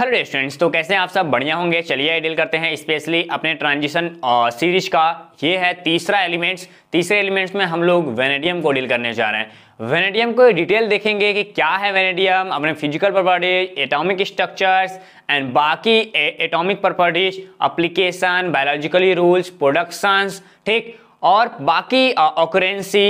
hello students तो कैसे हैं आप सब बढ़िया होंगे चलिए डील करते हैं स्पेशली अपने ट्रांजिशन सीरीज का ये है तीसरा एलिमेंट्स तीसरे एलिमेंट्स में हम लोग वेनेडियम को डील करने जा रहे हैं वेनेडियम को डिटेल देखेंगे कि क्या है वेनेडियम अपने physical properties atomic structures and बाकी atomic properties application biologically rules productions ठीक और बाकी ऑकरेंसी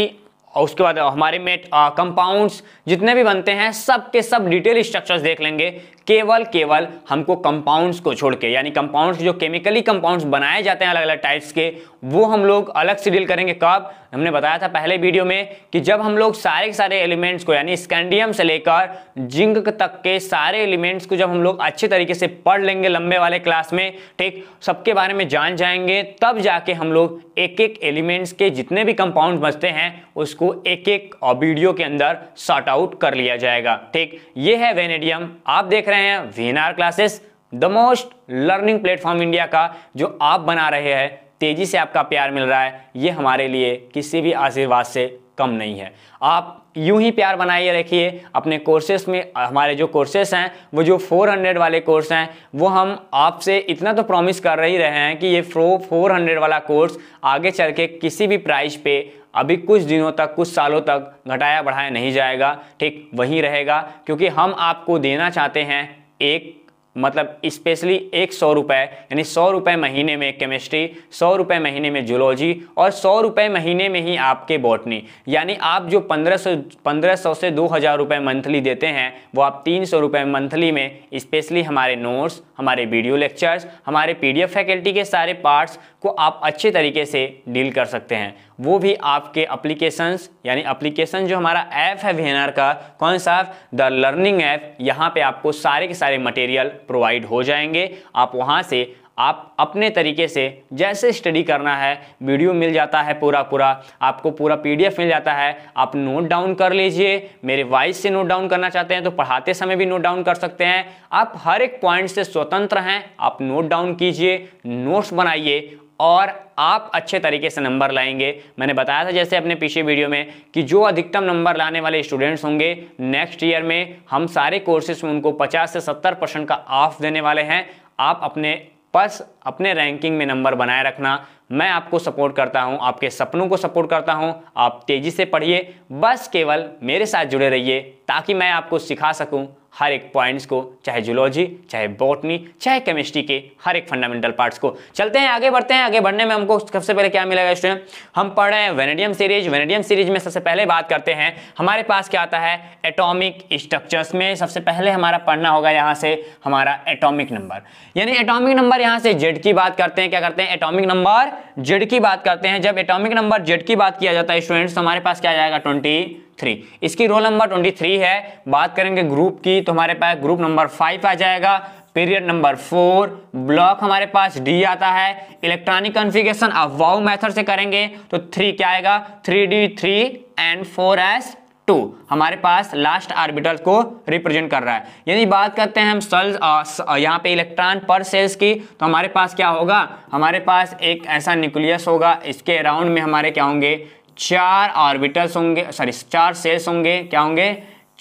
और उसके बाद हमारे में कंपाउंड्स जितने भी बनते हैं सब के सब डिटेल स्ट्रक्चर्स देख लेंगे केवल केवल हमको कंपाउंड्स को छोड़ के यानी कंपाउंड्स जो केमिकली कंपाउंड्स बनाए जाते हैं अलग अलग टाइप्स के वो हम लोग अलग से डील करेंगे कब हमने बताया था पहले वीडियो में कि जब हम लोग सारे के सारे एलिमेंट्स को यानी स्कैंडियम से लेकर जिंक तक के सारे एलिमेंट्स को जब हम लोग अच्छे तरीके से पढ़ लेंगे लंबे वाले क्लास में ठीक सबके बारे में जान जाएंगे तब जाके हम लोग एक एक एलिमेंट्स के जितने भी कंपाउंड बचते हैं उसको एक एक वीडियो के अंदर शॉर्ट आउट कर लिया जाएगा ठीक ये है वेनेडियम आप देख रहे हैं V classes the most learning platform India का जो आप बना रहे हैं तेज़ी से आपका प्यार मिल रहा है ये हमारे लिए किसी भी आशीर्वाद से कम नहीं है आप यूं ही प्यार बनाए रखिए अपने कोर्सेस में हमारे जो कोर्सेस हैं वो जो 400 वाले कोर्स हैं वो हम आपसे इतना तो प्रॉमिस कर ही रहे हैं कि ये फ्रो 400 वाला कोर्स आगे चल के किसी भी प्राइस पे अभी कुछ दिनों तक कुछ सालों तक घटाया बढ़ाया नहीं जाएगा ठीक वहीं रहेगा क्योंकि हम आपको देना चाहते हैं एक मतलब स्पेशली एक सौ रुपये यानी सौ रुपये महीने में केमिस्ट्री सौ रुपये महीने में जूलॉजी और सौ रुपये महीने में ही आपके बॉटनी यानी आप जो पंद्रह सौ पंद्रह सौ से दो हज़ार रुपये मंथली देते हैं वो आप तीन सौ रुपये मंथली में स्पेशली हमारे नोट्स हमारे वीडियो लेक्चर्स हमारे पीडीएफ फैकल्टी के सारे पार्ट्स को आप अच्छे तरीके से डील कर सकते हैं वो भी आपके अप्लीकेशंस यानी अप्लीकेशन जो हमारा ऐप है वी का कौन सा द लर्निंग ऐप यहाँ पे आपको सारे के सारे मटेरियल प्रोवाइड हो जाएंगे आप वहाँ से आप अपने तरीके से जैसे स्टडी करना है वीडियो मिल जाता है पूरा पूरा आपको पूरा पीडीएफ मिल जाता है आप नोट डाउन कर लीजिए मेरे वॉइस से नोट डाउन करना चाहते हैं तो पढ़ाते समय भी नोट डाउन कर सकते हैं आप हर एक पॉइंट से स्वतंत्र हैं आप नोट डाउन कीजिए नोट्स बनाइए और आप अच्छे तरीके से नंबर लाएंगे मैंने बताया था जैसे अपने पीछे वीडियो में कि जो अधिकतम नंबर लाने वाले स्टूडेंट्स होंगे नेक्स्ट ईयर में हम सारे कोर्सेज में उनको 50 से 70 परसेंट का ऑफ देने वाले हैं आप अपने बस अपने रैंकिंग में नंबर बनाए रखना मैं आपको सपोर्ट करता हूं आपके सपनों को सपोर्ट करता हूं आप तेज़ी से पढ़िए बस केवल मेरे साथ जुड़े रहिए ताकि मैं आपको सिखा सकूं हर एक पॉइंट्स को चाहे जूलॉजी चाहे बॉटनी चाहे केमिस्ट्री के हर एक फंडामेंटल पार्ट्स को चलते हैं आगे बढ़ते हैं आगे बढ़ने में हमको सबसे पहले क्या मिलेगा स्टूडेंट हम पढ़ रहे हैं वेनेडियम सीरीज वेनेडियम सीरीज में सबसे पहले बात करते हैं हमारे पास क्या आता है एटोमिक स्ट्रक्चर्स में सबसे पहले हमारा पढ़ना होगा यहाँ से हमारा एटोमिक नंबर यानी एटॉमिक नंबर यहाँ से जेड की बात करते हैं क्या करते हैं एटॉमिक नंबर जेड की बात करते हैं जब एटोमिक नंबर जेड की बात किया जाता है स्टूडेंट्स तो हमारे पास क्या जाएगा ट्वेंटी थ्री इसकी रोल नंबर ट्वेंटी थ्री है बात करेंगे ग्रुप की तो हमारे पास ग्रुप नंबर फाइव आ जाएगा पीरियड नंबर फोर ब्लॉक हमारे पास डी आता है इलेक्ट्रॉनिक कॉन्फ़िगरेशन अब वाउ मेथड से करेंगे तो थ्री क्या आएगा three D three and four S two हमारे पास लास्ट आर्बिटल को रिप्रेजेंट कर रहा है यदि बात करते हैं हम सेल्स यहाँ पे इलेक्ट्रॉन पर सेल्स की तो हमारे पास क्या होगा हमारे पास एक ऐसा न्यूक्लियस होगा इसके अराउंड में हमारे क्या होंगे चार ऑर्बिटल्स होंगे सॉरी चार सेल्स होंगे क्या होंगे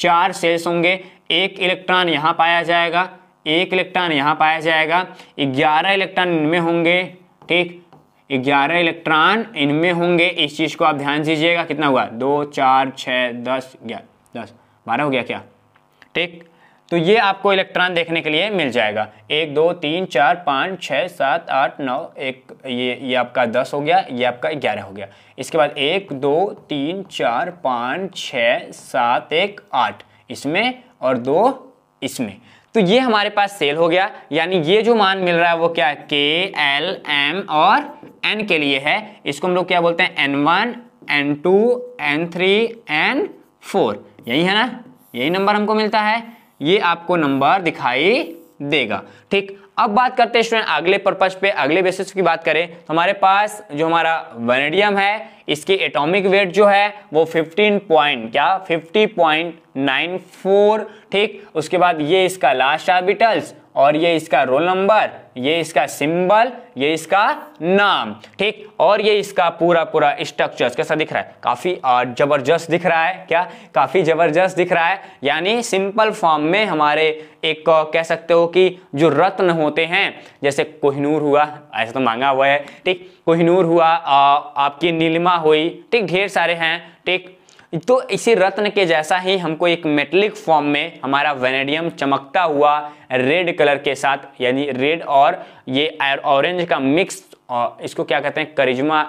चार सेल्स होंगे एक इलेक्ट्रॉन यहाँ पाया जाएगा एक इलेक्ट्रॉन यहाँ पाया जाएगा ग्यारह इलेक्ट्रॉन इनमें होंगे ठीक ग्यारह इलेक्ट्रॉन इनमें होंगे इस चीज़ को आप ध्यान दीजिएगा कितना हुआ दो चार छः दस ग्यारह दस बारह हो गया क्या ठीक तो ये आपको इलेक्ट्रॉन देखने के लिए मिल जाएगा एक दो तीन चार पाँच छः सात आठ नौ एक ये ये आपका दस हो गया ये आपका ग्यारह हो गया इसके बाद एक दो तीन चार पाँच छ सात एक आठ इसमें और दो इसमें तो ये हमारे पास सेल हो गया यानी ये जो मान मिल रहा है वो क्या है के एल एम और एन के लिए है इसको हम लोग क्या बोलते हैं N one N two N three N four यही है ना यही नंबर हमको मिलता है ये आपको नंबर दिखाई देगा ठीक अब बात करते हैं स्टूडेंट अगले पर्पज पे अगले बेसिस की बात करें तो हमारे पास जो हमारा वेनेडियम है इसकी एटॉमिक वेट जो है वो 15 पॉइंट क्या 50.94 ठीक उसके बाद ये इसका लास्ट ऑर्बिटल्स और ये इसका रोल नंबर ये इसका सिंबल ये इसका नाम ठीक और ये इसका पूरा पूरा स्ट्रक्चर कैसा दिख रहा है काफी जबरदस्त दिख रहा है क्या काफी जबरदस्त दिख रहा है यानी सिंपल फॉर्म में हमारे एक कह सकते हो कि जो रत्न होते हैं जैसे कोहिनूर हुआ ऐसा तो मांगा हुआ है ठीक कोहिनूर हुआ आ, आपकी नीलिमा हुई ठीक ढेर सारे हैं ठीक तो इसी रत्न के जैसा ही हमको एक मेटलिक फॉर्म में हमारा वेनेडियम चमकता हुआ रेड कलर के साथ यानी रेड और ये ऑरेंज का मिक्स इसको क्या कहते हैं करिज्मा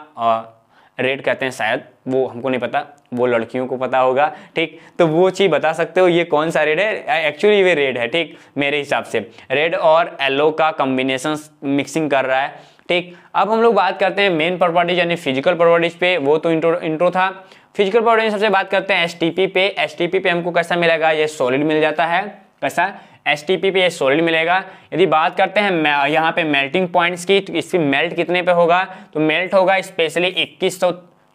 रेड कहते हैं शायद वो हमको नहीं पता वो लड़कियों को पता होगा ठीक तो वो चीज़ बता सकते हो ये कौन सा रेड है एक्चुअली वे रेड है ठीक मेरे हिसाब से रेड और येलो का कम्बिनेशन मिक्सिंग कर रहा है ठीक अब हम लोग बात करते हैं मेन प्रॉपर्टीज यानी फिजिकल प्रॉपर्टीज पे वो तो इंट्रो इंट्रो था फिजिकल प्रोडक्ट सबसे बात करते हैं एस पे एस पे हमको कैसा मिलेगा ये सॉलिड मिल जाता है कैसा एस पे ये सॉलिड मिलेगा यदि बात करते हैं यहाँ पे मेल्टिंग पॉइंट्स की तो इसकी मेल्ट कितने पे होगा तो मेल्ट होगा स्पेशली इक्कीस सौ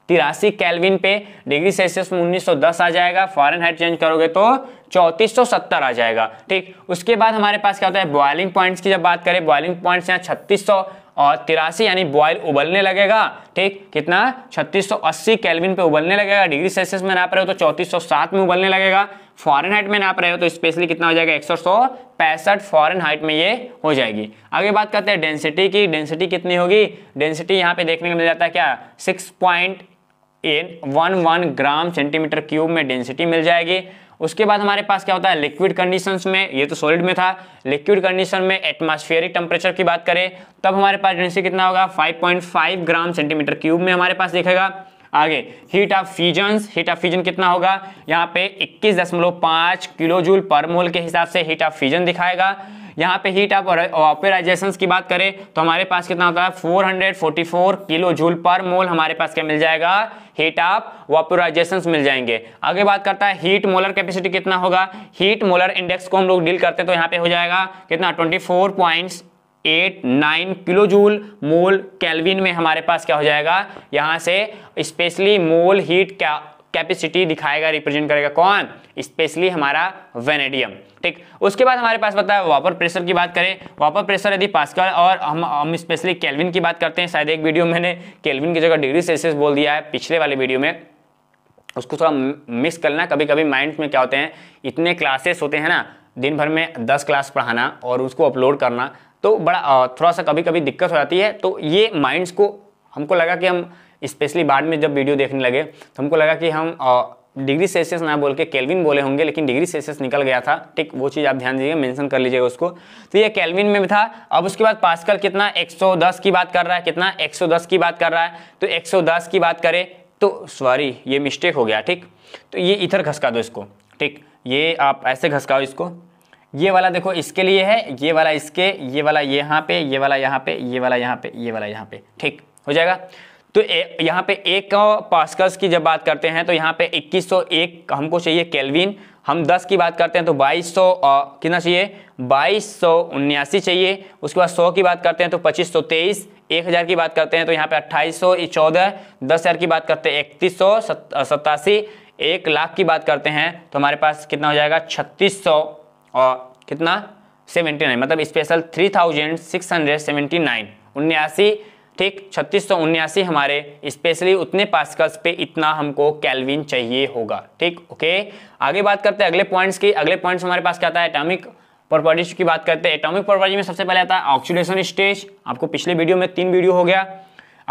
तिरासी कैलविन पे डिग्री सेल्सियस में दस आ जाएगा फॉरन हाइट चेंज करोगे तो सत्तर आ जाएगा ठीक उसके बाद हमारे पास क्या होता है बॉयलिंग पॉइंट्स की जब बात करें बॉयलिंग पॉइंट्स यहाँ सौ और तिरासी यानी बॉयल उबलने लगेगा ठीक कितना 3680 कैलविन पे उबलने लगेगा डिग्री सेल्सियस में नाप रहे हो तो 3407 में उबलने लगेगा फॉरन हाइट में नाप रहे हो तो स्पेशली कितना हो जाएगा एक सौ पैंसठ फॉरन हाइट में ये हो जाएगी आगे बात करते हैं डेंसिटी की डेंसिटी कितनी होगी डेंसिटी यहाँ पे देखने को मिल जाता है क्या six point eight one one gram centimetre cube में डेंसिटी मिल जाएगी उसके बाद हमारे पास क्या होता है लिक्विड कंडीशंस में ये तो सॉलिड में था लिक्विड कंडीशन में एटमॉस्फेरिक टेम्परेचर की बात करें तब हमारे पास डेंसिटी कितना होगा 5.5 ग्राम सेंटीमीटर क्यूब में हमारे पास देखेगा आगे heat of fusion heat of fusion कितना होगा यहाँ पे 21.5 किलो जूल पर मोल के हिसाब से हीट ऑफ फ्यूजन दिखाएगा यहाँ पे हीट आप और ऑपराइजेशन की बात करें तो हमारे पास कितना होता है 444 किलो जूल पर मोल हमारे पास क्या मिल जाएगा हीट आप वॉपराइजेशन मिल जाएंगे आगे बात करता है हीट मोलर कैपेसिटी कितना होगा हीट मोलर इंडेक्स को हम लोग डील करते हैं तो यहाँ पे हो जाएगा कितना twenty four points eight nine kilo joule mole kelvin में हमारे पास क्या हो जाएगा यहाँ से स्पेशली मोल हीट क्या कैपेसिटी दिखाएगा रिप्रेजेंट करेगा कौन स्पेशली हमारा वेनेडियम ठीक उसके बाद हमारे पास बताया वापर प्रेशर की बात करें वापर प्रेशर यदि पास्कल और हम हम स्पेशली केल्विन की बात करते हैं शायद एक वीडियो मैंने केल्विन की जगह डिग्री सेल्सियस बोल दिया है पिछले वाले वीडियो में उसको थोड़ा मिस करना कभी कभी माइंड में क्या होते हैं इतने क्लासेस होते हैं ना दिन भर में दस क्लास पढ़ाना और उसको अपलोड करना तो बड़ा थोड़ा सा कभी कभी दिक्कत हो जाती है तो ये माइंड्स को हमको लगा कि हम स्पेशली बाद में जब वीडियो देखने लगे तो हमको लगा कि हम डिग्री सेल्सियस ना बोल के केल्विन बोले होंगे लेकिन डिग्री सेल्सियस निकल गया था ठीक वो चीज़ आप ध्यान दीजिएगा मेंशन कर लीजिएगा उसको तो ये केल्विन में भी था अब उसके बाद पास्कल कितना 110 की बात कर रहा है कितना 110 की बात कर रहा है तो 110 की बात करें तो सॉरी ये मिस्टेक हो गया ठीक तो ये इधर घसका दो इसको ठीक ये आप ऐसे घसकाओ इसको ये वाला देखो इसके लिए है ये वाला इसके ये वाला यहाँ पे ये वाला यहाँ पे ये वाला यहाँ पे ये वाला यहाँ पे ठीक हो जाएगा तो यहाँ पे एक पास्कल्स की जब बात करते हैं तो यहाँ पे 2101 हमको चाहिए केल्विन हम 10 की बात करते हैं तो 2200 कितना चाहिए बाईस सौ चाहिए उसके बाद 100 की बात करते हैं तो 2523 हज़ार की बात करते हैं तो यहाँ पे 2814 चौदह दस हज़ार की बात करते हैं इकतीस सौ सतासी एक लाख की बात करते हैं तो हमारे पास कितना हो जाएगा छत्तीस सौ और कितना सेवेंटी नाइन मतलब special three thousand six hundred seventy nine उन्यासी ठीक छत्तीस हमारे स्पेशली उतने पास्कल्स पे इतना हमको कैलविन चाहिए होगा ठीक ओके आगे बात करते हैं अगले पॉइंट्स की अगले पॉइंट्स हमारे पास क्या आता है एटॉमिक प्रॉपर्टीज की बात करते हैं एटॉमिक प्रॉपर्टी में सबसे पहले आता है ऑक्सीडेशन स्टेज आपको पिछले वीडियो में तीन वीडियो हो गया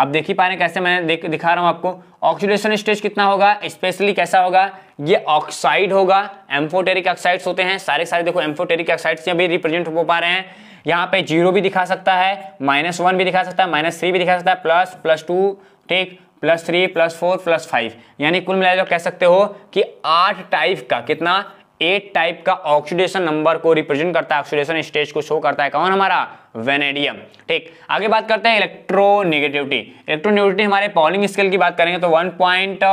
आप देख ही पा रहे हैं कैसे मैं देख दिखा रहा हूँ आपको ऑक्सीडेशन स्टेज कितना होगा स्पेशली कैसा होगा ये ऑक्साइड होगा एम्फोटेरिक ऑक्साइड्स होते हैं सारे सारे देखो एम्फोटेरिक ऑक्साइड्स अभी रिप्रेजेंट हो पा रहे हैं यहाँ पे जीरो भी दिखा सकता है माइनस वन भी दिखा सकता है माइनस थ्री भी दिखा सकता है प्लस प्लस टू ठीक plus three plus four plus five यानी कुल मिलाकर कह सकते हो कि आठ टाइप का कितना एट टाइप का ऑक्सीडेशन नंबर को रिप्रेजेंट करता है ऑक्सीडेशन स्टेज को शो करता है कौन हमारा वेनेडियम ठीक आगे बात करते हैं इलेक्ट्रोनेगेटिविटी इलेक्ट्रोनेगेटिविटी हमारे पॉलिंग स्केल की बात करेंगे तो वन पॉइंट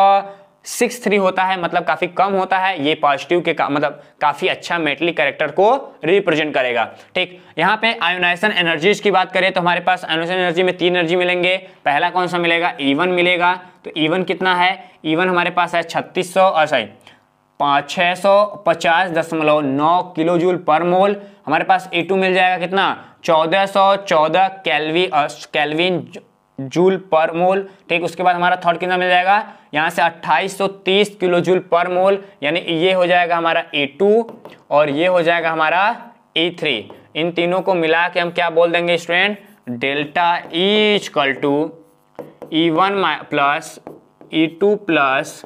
सिक्स थ्री होता है मतलब काफ़ी कम होता है ये पॉजिटिव के का, मतलब काफ़ी अच्छा मेटली कैरेक्टर को रिप्रेजेंट करेगा ठीक यहाँ पे आयोनाइसन एनर्जीज की बात करें तो हमारे पास आयोनाइसन एनर्जी में तीन एनर्जी मिलेंगे पहला कौन सा मिलेगा ईवन e मिलेगा तो ईवन e कितना है ईवन e हमारे पास है छत्तीस सौ और सॉरी छः सौ पचास दशमलव नौ किलो जूल पर मोल हमारे पास ए टू मिल जाएगा कितना चौदह सौ चौदह कैलवी और कैलविन जूल पर मोल ठीक उसके बाद हमारा थर्ड कितना मिल जाएगा यहाँ से 2830 किलो जूल पर मोल यानी ये हो जाएगा हमारा टू और ये हो जाएगा हमारा थ्री इन तीनों को मिला के हम क्या बोल देंगे student delta e is equal to E e one plus E e two plus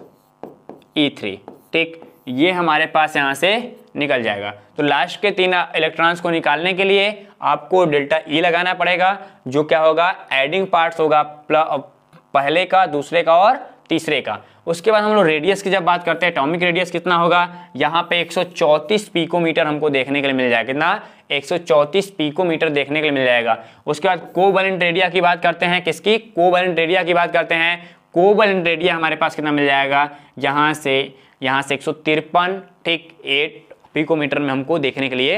E three ठीक ये हमारे पास यहाँ से निकल जाएगा तो लास्ट के तीन इलेक्ट्रॉन्स को निकालने के लिए आपको डेल्टा ई e लगाना पड़ेगा जो क्या होगा एडिंग पार्ट्स होगा पहले का दूसरे का और तीसरे का उसके बाद हम लोग रेडियस की जब बात करते हैं एटॉमिक रेडियस कितना होगा यहाँ पे 134 पीकोमीटर हमको देखने के लिए मिल जाएगा कितना 134 पीकोमीटर देखने के लिए मिल जाएगा उसके बाद कोवलेंट रेडिया की बात करते हैं किसकी कोवलेंट रेडिया की बात करते हैं कोवलेंट रेडिया हमारे पास कितना मिल जाएगा यहाँ से यहाँ से एक ठीक एट पिकोमीटर में हमको देखने के लिए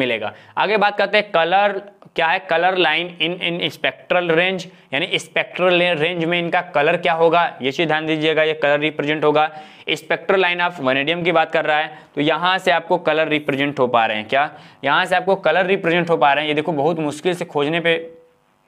मिलेगा आगे बात करते हैं कलर क्या है colour line in in spectral range यानी स्पेक्ट्रल रेंज में इनका कलर क्या होगा ये चीज ध्यान दीजिएगा ये कलर रिप्रेजेंट होगा स्पेक्ट्रल लाइन ऑफ वनेडियम की बात कर रहा है तो यहाँ से आपको कलर रिप्रेजेंट हो पा रहे हैं क्या यहाँ से आपको कलर रिप्रेजेंट हो पा रहे हैं ये देखो बहुत मुश्किल से खोजने पर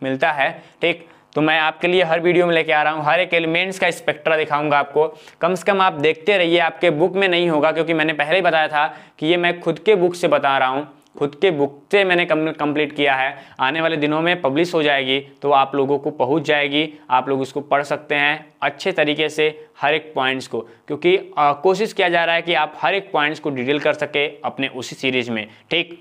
मिलता है ठीक तो मैं आपके लिए हर वीडियो में लेके आ रहा हूँ हर एक एलिमेंट्स का स्पेक्ट्रा दिखाऊंगा आपको कम से कम आप देखते रहिए आपके बुक में नहीं होगा क्योंकि मैंने पहले ही बताया था कि ये मैं खुद के बुक से बता रहा हूँ खुद के बुक से मैंने कंप्लीट किया है आने वाले दिनों में पब्लिश हो जाएगी तो आप लोगों को पहुंच जाएगी आप लोग उसको पढ़ सकते हैं अच्छे तरीके से हर एक पॉइंट्स को क्योंकि कोशिश किया जा रहा है कि आप हर एक पॉइंट्स को डिटेल कर सके अपने उसी सीरीज में ठीक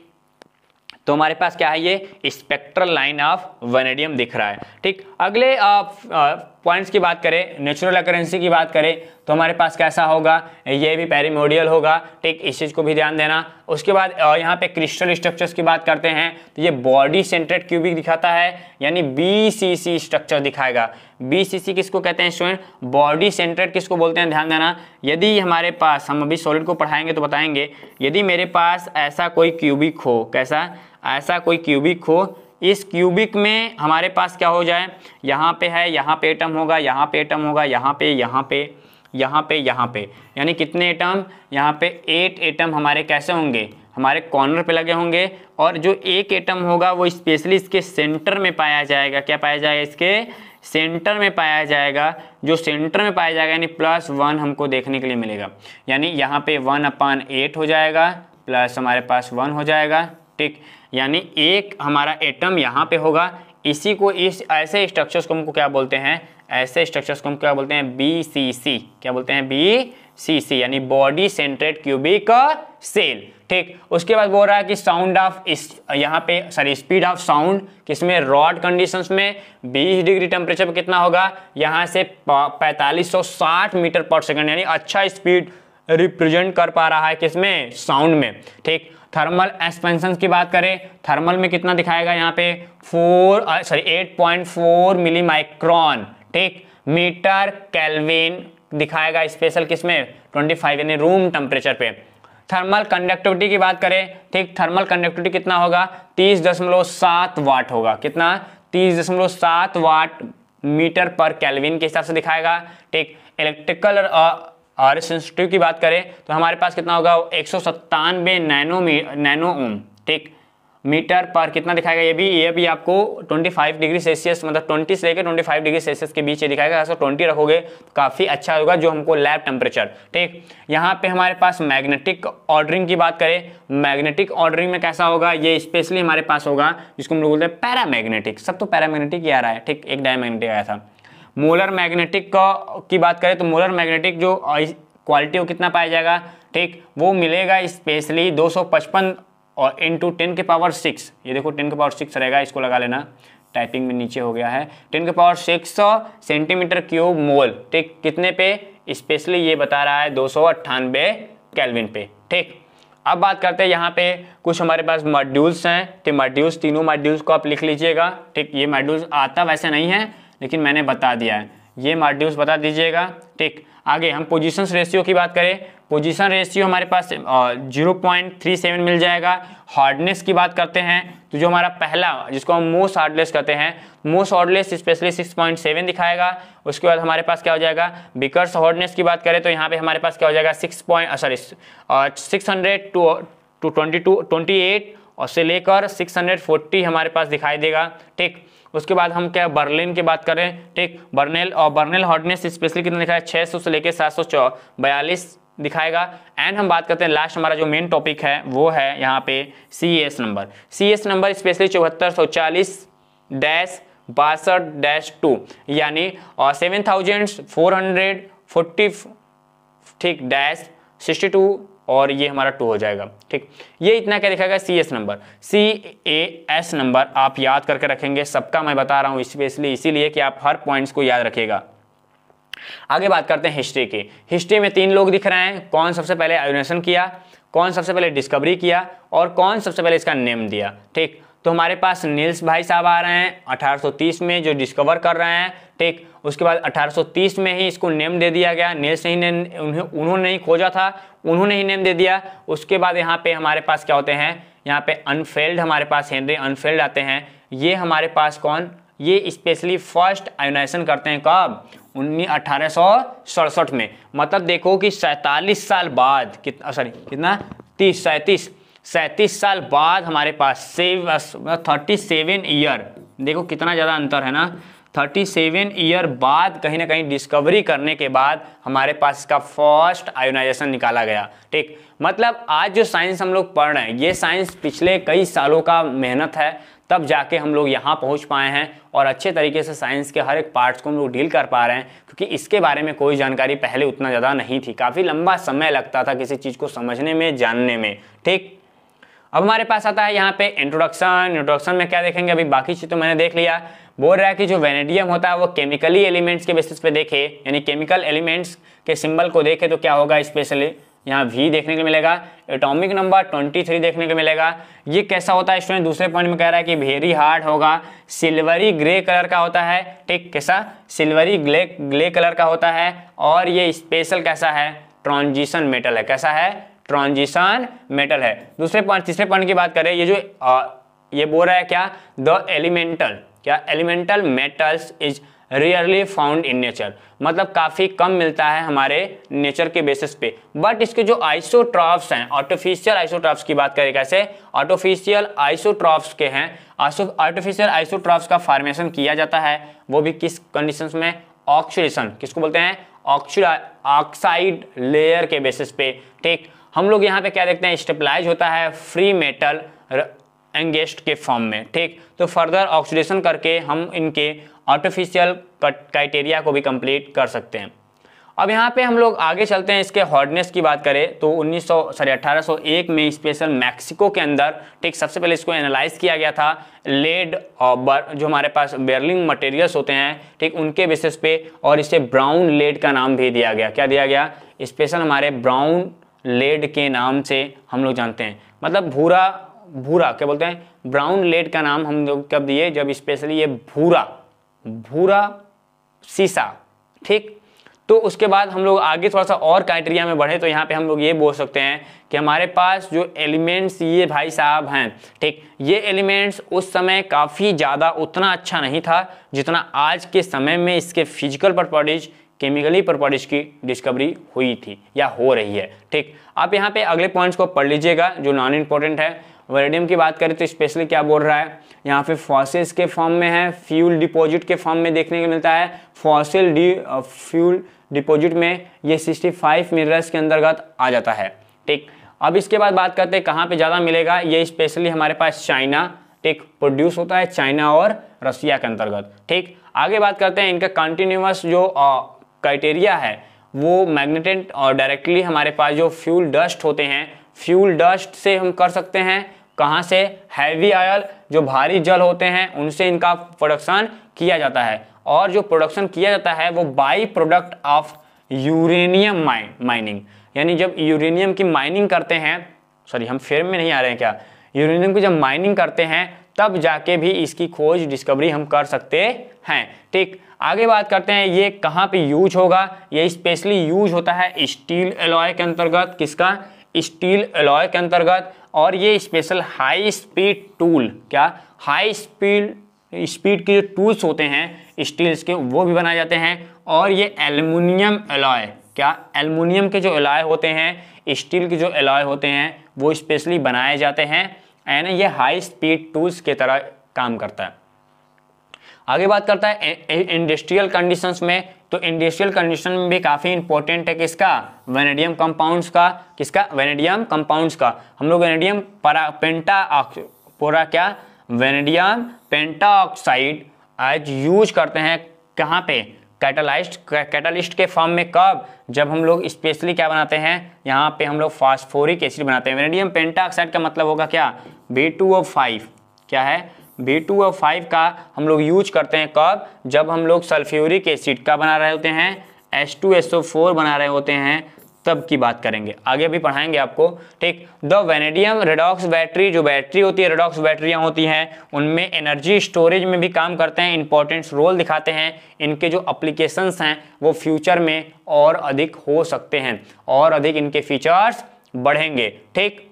तो हमारे पास क्या है ये स्पेक्ट्रल लाइन ऑफ वेनेडियम दिख रहा है ठीक अगले आ, आ, पॉइंट्स की बात करें नेचुरल अकरेंसी की बात करें तो हमारे पास कैसा होगा ये भी पेरीमोडियल होगा ठीक इस चीज़ को भी ध्यान देना उसके बाद यहाँ पे क्रिस्टल स्ट्रक्चर्स की बात करते हैं तो ये बॉडी सेंट्रेड क्यूबिक दिखाता है यानी बी सी सी स्ट्रक्चर दिखाएगा बी सी सी किसको कहते हैं स्टूडेंट बॉडी सेंट्रेड किसको बोलते हैं ध्यान देना यदि हमारे पास हम अभी सॉलिड को पढ़ाएंगे तो बताएंगे यदि मेरे पास ऐसा कोई क्यूबिक हो कैसा ऐसा कोई क्यूबिक हो इस क्यूबिक में हमारे पास क्या हो जाए यहाँ पे है यहाँ पे एटम होगा यहाँ पे एटम होगा यहाँ पे यहाँ पे यहाँ पे यहाँ पे यानी कितने एटम यहाँ पे एट एटम हमारे कैसे होंगे हमारे कॉर्नर पे लगे होंगे और जो एक एटम होगा वो स्पेशली इसके सेंटर में पाया जाएगा क्या पाया जाएगा इसके सेंटर में पाया जाएगा जो सेंटर में पाया जाएगा यानी प्लस वन हमको देखने के लिए मिलेगा यानी यहाँ पे वन अपान एट हो जाएगा प्लस हमारे पास वन हो जाएगा ठीक यानी एक हमारा एटम यहाँ पे होगा इसी को इस ऐसे स्ट्रक्चर्स को हमको क्या बोलते हैं ऐसे स्ट्रक्चर्स को हम क्या बोलते हैं बी सी सी क्या बोलते हैं बी सी सी यानी बॉडी सेंट्रेट क्यूबिक सेल ठीक उसके बाद वो रहा है कि साउंड ऑफ इस यहाँ पे सॉरी स्पीड ऑफ साउंड किसमें रॉड कंडीशंस में 20 डिग्री टेम्परेचर पर कितना होगा यहाँ से 4560 मीटर पर सेकंड यानी अच्छा स्पीड रिप्रेजेंट कर पा रहा है किसमें साउंड में ठीक थर्मल एक्सपेंशन की बात करें थर्मल में कितना दिखाएगा यहाँ पे four sorry eight point four milli micron ठीक मीटर कैलविन दिखाएगा स्पेशल किस में ट्वेंटी फाइव यानी रूम टेम्परेचर पे थर्मल कंडक्टिविटी की बात करें ठीक थर्मल कंडक्टिविटी कितना होगा तीस दशमलव सात वाट होगा कितना तीस दशमलव सात वाट मीटर पर कैलविन के हिसाब से दिखाएगा ठीक इलेक्ट्रिकल और सेंसिटिव की बात करें तो हमारे पास कितना होगा एक सौ सत्तानवे नैनो नैनो ओम ठीक मीटर पर कितना दिखाएगा ये भी ये भी आपको 25 डिग्री सेल्सियस मतलब 20 से लेकर 25 डिग्री सेल्सियस के बीच ये दिखाएगा अगर ट्वेंटी रखोगे तो काफ़ी अच्छा होगा जो हमको लैब टेम्परेचर ठीक यहाँ पे हमारे पास मैग्नेटिक ऑर्डरिंग की बात करें मैग्नेटिक ऑर्डरिंग में कैसा होगा ये स्पेशली हमारे पास होगा जिसको हम लोग बोलते हैं मैग्नेटिक सब तो मैग्नेटिक ही आ रहा है ठीक एक डायमैग्नेटिक आया था मोलर मैग्नेटिक का की बात करें तो मोलर मैग्नेटिक जो क्वालिटी वो कितना पाया जाएगा ठीक वो मिलेगा स्पेशली 255 और इन टू टेन के पावर सिक्स ये देखो टेन के पावर सिक्स रहेगा इसको लगा लेना टाइपिंग में नीचे हो गया है टेन के power six centimetre cube mole ठीक कितने पे स्पेशली ये बता रहा है दो सौ कैलविन पे ठीक अब बात करते हैं यहाँ पे कुछ हमारे पास मॉड्यूल्स हैं तो मॉड्यूल्स तीनों मॉड्यूल्स को आप लिख लीजिएगा ठीक ये मॉड्यूल्स आता वैसे नहीं है लेकिन मैंने बता दिया है ये मार्ड्यूस बता दीजिएगा ठीक आगे हम पोजिशन रेशियो की बात करें पोजिशन रेशियो हमारे पास जीरो पॉइंट थ्री सेवन मिल जाएगा हार्डनेस की बात करते हैं तो जो हमारा पहला जिसको हम मोस्ट हार्डलेस कहते हैं Mohs hardness specially six point seven दिखाएगा उसके बाद हमारे पास क्या हो जाएगा बिकर्स हार्डनेस की बात करें तो यहाँ पे हमारे पास क्या हो जाएगा six point sorry six hundred two two twenty two twenty eight और से लेकर सिक्स हंड्रेड फोर्टी हमारे पास दिखाई देगा ठीक उसके बाद हम क्या बर्लिन की बात करें ठीक बर्नेल और बर्नेल हॉर्डनेस स्पेशली कितना लिखा है छः से लेकर सात सौ चौ बयालीस दिखाएगा एंड हम बात करते हैं लास्ट हमारा जो मेन टॉपिक है वो है यहाँ पे C S number C S number specially चौहत्तर सौ चालीस डैश बासठ डैश टू यानी seven thousand four hundred forty ठीक डैश सिक्सटी टू और ये हमारा टू हो जाएगा ठीक ये इतना क्या लिखा गया C S number C A S number आप याद करके रखेंगे सबका मैं बता रहा हूँ स्पेशली इसीलिए कि आप हर पॉइंट्स को याद रखिएगा आगे बात करते हैं हिस्ट्री की हिस्ट्री में तीन लोग दिख रहे हैं कौन सबसे पहले आयोनेशन किया कौन सबसे पहले डिस्कवरी किया और कौन सबसे पहले इसका नेम दिया ठीक तो हमारे पास नील्स भाई साहब आ रहे हैं 1830 में जो डिस्कवर कर रहे हैं ठीक उसके बाद 1830 में ही इसको नेम दे दिया गया नील्स ही ने उन्हें उन्होंने ही खोजा था उन्होंने ही नेम दे दिया उसके बाद यहाँ पे हमारे पास क्या होते हैं यहाँ पे अनफेल्ड हमारे पास हेनरी अनफेल्ड आते हैं ये हमारे पास कौन ये स्पेशली फर्स्ट आयोनाइजेशन करते हैं कब उन्नीस अठारह में मतलब देखो कि सैंतालीस साल बाद कितना सॉरी कितना तीस सैंतीस सैंतीस साल बाद हमारे पास सेव थर्टी सेवन ईयर देखो कितना ज़्यादा अंतर है ना थर्टी सेवन ईयर बाद कहीं ना कहीं डिस्कवरी करने के बाद हमारे पास इसका फर्स्ट आयोनाइजेशन निकाला गया ठीक मतलब आज जो साइंस हम लोग पढ़ रहे हैं ये साइंस पिछले कई सालों का मेहनत है तब जाके हम लोग यहाँ पहुँच पाए हैं और अच्छे तरीके से साइंस के हर एक पार्ट्स को हम लोग डील कर पा रहे हैं क्योंकि इसके बारे में कोई जानकारी पहले उतना ज़्यादा नहीं थी काफ़ी लंबा समय लगता था किसी चीज़ को समझने में जानने में ठीक अब हमारे पास आता है यहाँ पे इंट्रोडक्शन इंट्रोडक्शन में क्या देखेंगे अभी बाकी चीज़ तो मैंने देख लिया बोल रहा है कि जो वेनेडियम होता है वो केमिकली एलिमेंट्स के बेसिस पे देखे यानी केमिकल एलिमेंट्स के सिंबल को देखे तो क्या होगा स्पेशली यहाँ वी देखने को मिलेगा एटॉमिक नंबर 23 देखने को मिलेगा ये कैसा होता है स्टूडेंट दूसरे पॉइंट में कह रहा है कि वेरी हार्ड होगा सिल्वरी ग्रे कलर का होता है ठीक कैसा सिल्वरी ग्ले ग्ले कलर का होता है और ये स्पेशल कैसा है ट्रांजिशन मेटल है कैसा है ट्रांजिशन मेटल है दूसरे पॉइंट तीसरे पॉइंट की बात करें ये जो आ, ये बोल रहा है क्या द एलिमेंटल क्या elemental metals is rarely found in nature मतलब काफ़ी कम मिलता है हमारे नेचर के बेसिस पे बट इसके जो आइसोट्रॉप्स हैं आर्टिफिशियल आइसोट्रॉप्स की बात करें कैसे आर्टिफिशियल आइसोट्रॉप्स के हैं आर्टिफिशियल आइसोट्रॉप्स का फार्मेशन किया जाता है वो भी किस कंडीशंस में ऑक्सीडेशन किसको बोलते हैं ऑक्सीड ऑक्साइड लेयर के बेसिस पे ठीक हम लोग यहाँ पे क्या देखते हैं स्टेबलाइज होता है फ्री मेटल एंगेस्ट के फॉर्म में ठीक तो फर्दर ऑक्सीडेशन करके हम इनके आर्टिफिशियल क्राइटेरिया को भी कंप्लीट कर सकते हैं अब यहाँ पे हम लोग आगे चलते हैं इसके हॉर्डनेस की बात करें तो उन्नीस सॉरी 1801 में स्पेशल मैक्सिको के अंदर ठीक सबसे पहले इसको एनालाइज किया गया था लेड और जो हमारे पास बेरलिंग मटेरियल्स होते हैं ठीक उनके बेसिस पे और इसे ब्राउन लेड का नाम भी दिया गया क्या दिया गया स्पेशल हमारे ब्राउन लेड के नाम से हम लोग जानते हैं मतलब भूरा भूरा क्या बोलते हैं ब्राउन लेड का नाम हम लोग कब दिए जब स्पेशली ये भूरा भूरा सीसा ठीक तो उसके बाद हम लोग आगे थोड़ा सा और क्राइटेरिया में बढ़े तो यहाँ पे हम लोग ये बोल सकते हैं कि हमारे पास जो एलिमेंट्स ये भाई साहब हैं ठीक ये एलिमेंट्स उस समय काफ़ी ज़्यादा उतना अच्छा नहीं था जितना आज के समय में इसके फिजिकल प्रॉपर्टीज केमिकली प्रॉपर्टीज की डिस्कवरी हुई थी या हो रही है ठीक आप यहाँ पे अगले पॉइंट्स को पढ़ लीजिएगा जो नॉन इंपॉर्टेंट है वेरेडियम की बात करें तो स्पेशली क्या बोल रहा है यहाँ पे फॉसिल्स के फॉर्म में है फ्यूल डिपॉजिट के फॉर्म में देखने को मिलता है फॉसिल डी फ्यूल डिपॉजिट में ये 65 मिनरल्स के अंतर्गत आ जाता है ठीक अब इसके बाद बात करते हैं कहाँ पे ज़्यादा मिलेगा ये स्पेशली हमारे पास चाइना ठीक प्रोड्यूस होता है चाइना और रसिया के अंतर्गत ठीक आगे बात करते हैं इनका कंटिन्यूस जो आ, uh, क्राइटेरिया है वो मैग्नेटेंट और डायरेक्टली हमारे पास जो फ्यूल डस्ट होते हैं फ्यूल डस्ट से हम कर सकते हैं कहाँ से हैवी ऑयल जो भारी जल होते हैं उनसे इनका प्रोडक्शन किया जाता है और जो प्रोडक्शन किया जाता है वो by product of uranium mine mining यानी जब यूरेनियम की माइनिंग करते हैं सॉरी हम फेर में नहीं आ रहे हैं क्या यूरेनियम की जब माइनिंग करते हैं तब जाके भी इसकी खोज डिस्कवरी हम कर सकते हैं ठीक आगे बात करते हैं ये कहाँ पे यूज होगा ये स्पेशली यूज होता है स्टील एलॉय के अंतर्गत किसका स्टील एलॉय के अंतर्गत और ये स्पेशल हाई स्पीड टूल क्या हाई स्पीड स्पीड के जो टूल्स होते हैं स्टील्स के वो भी बनाए जाते हैं और ये एलमिनियम एलॉय क्या एलमिनियम के जो एलॉय होते हैं स्टील के जो एलॉय होते हैं वो स्पेशली बनाए जाते हैं एंड ये हाई स्पीड टूल्स की तरह काम करता है आगे बात करता है इंडस्ट्रियल कंडीशंस में तो इंडस्ट्रियल कंडीशन में भी काफ़ी इंपॉर्टेंट है किसका वेनेडियम कंपाउंड्स का किसका वेनेडियम कंपाउंड्स का हम लोग वेनेडियम परा पेंटा पूरा क्या वेनेडियम पेंटा ऑक्साइड आज यूज करते हैं कहाँ पे कैटलाइस्ट कैटलिस्ट के फॉर्म में कब जब हम लोग स्पेशली क्या बनाते हैं यहाँ पे हम लोग फास्फोरिक एसिड बनाते हैं वेनेडियम पेंटा ऑक्साइड का मतलब होगा क्या बी क्या है बी टू फाइव का हम लोग यूज करते हैं कब जब हम लोग सल्फ्यूरिक एसिड का बना रहे होते हैं S two S O four बना रहे होते हैं तब की बात करेंगे आगे भी पढ़ाएंगे आपको ठीक द वेनेडियम रेडॉक्स बैटरी जो बैटरी होती है रेडॉक्स बैटरियाँ होती हैं उनमें एनर्जी स्टोरेज में भी काम करते हैं इंपॉर्टेंट रोल दिखाते हैं इनके जो अप्लीकेशंस हैं वो फ्यूचर में और अधिक हो सकते हैं और अधिक इनके फीचर्स बढ़ेंगे ठीक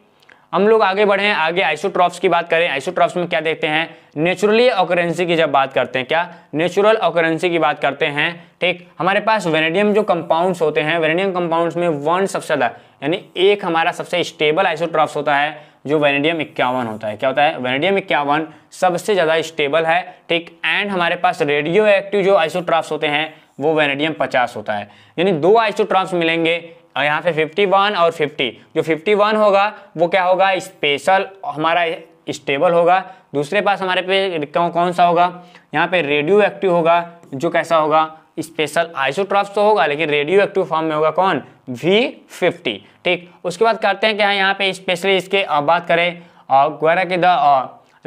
हम लोग आगे बढ़े आगे आइसोट्रॉप्स की बात करें आइसोट्रॉप्स में क्या देखते हैं नेचुरली ऑकरेंसी की जब बात करते हैं क्या नेचुरल ऑकरेंसी की बात करते हैं ठीक हमारे पास वेनेडियम जो कंपाउंड्स होते हैं वेनेडियम कंपाउंड्स में वन सबसे ज़्यादा यानी एक हमारा सबसे स्टेबल आइसोट्रॉप्स होता है जो वेनेडियम इक्यावन होता है क्या होता है वेनेडियम इक्यावन सबसे ज़्यादा स्टेबल है ठीक एंड हमारे पास रेडियो एक्टिव जो आइसोट्रॉप्स होते हैं वो वेनेडियम पचास होता है यानी दो आइसोट्रॉप्स मिलेंगे और यहाँ पे 51 और 50 जो 51 होगा वो क्या होगा स्पेशल हमारा स्टेबल होगा दूसरे पास हमारे पे कौन कौन सा होगा यहाँ पे रेडियो एक्टिव होगा जो कैसा होगा स्पेशल आइसोट्रॉप्स तो होगा लेकिन रेडियो एक्टिव फॉर्म में होगा कौन वी फिफ्टी ठीक उसके बाद करते हैं क्या यहाँ पे स्पेशली इसके बात करें गोरा के the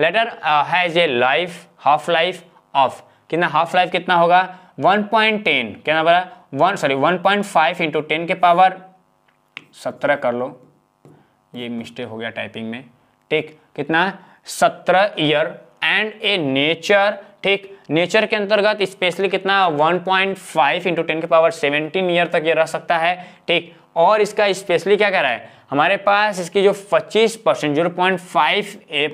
latter has a life half life of कितना हाफ लाइफ कितना होगा वन पॉइंट टेन कितना बना one sorry one point five into ten के पावर सत्रह कर लो ये मिस्टेक हो गया टाइपिंग में ठीक कितना सत्रह ईयर एंड ए नेचर ठीक नेचर के अंतर्गत स्पेशली कितना 1.5 पॉइंट फाइव इंटू टेन के पावर 17 ईयर तक ये रह सकता है ठीक और इसका स्पेशली क्या कह रहा है हमारे पास इसकी जो 25 परसेंट जीरो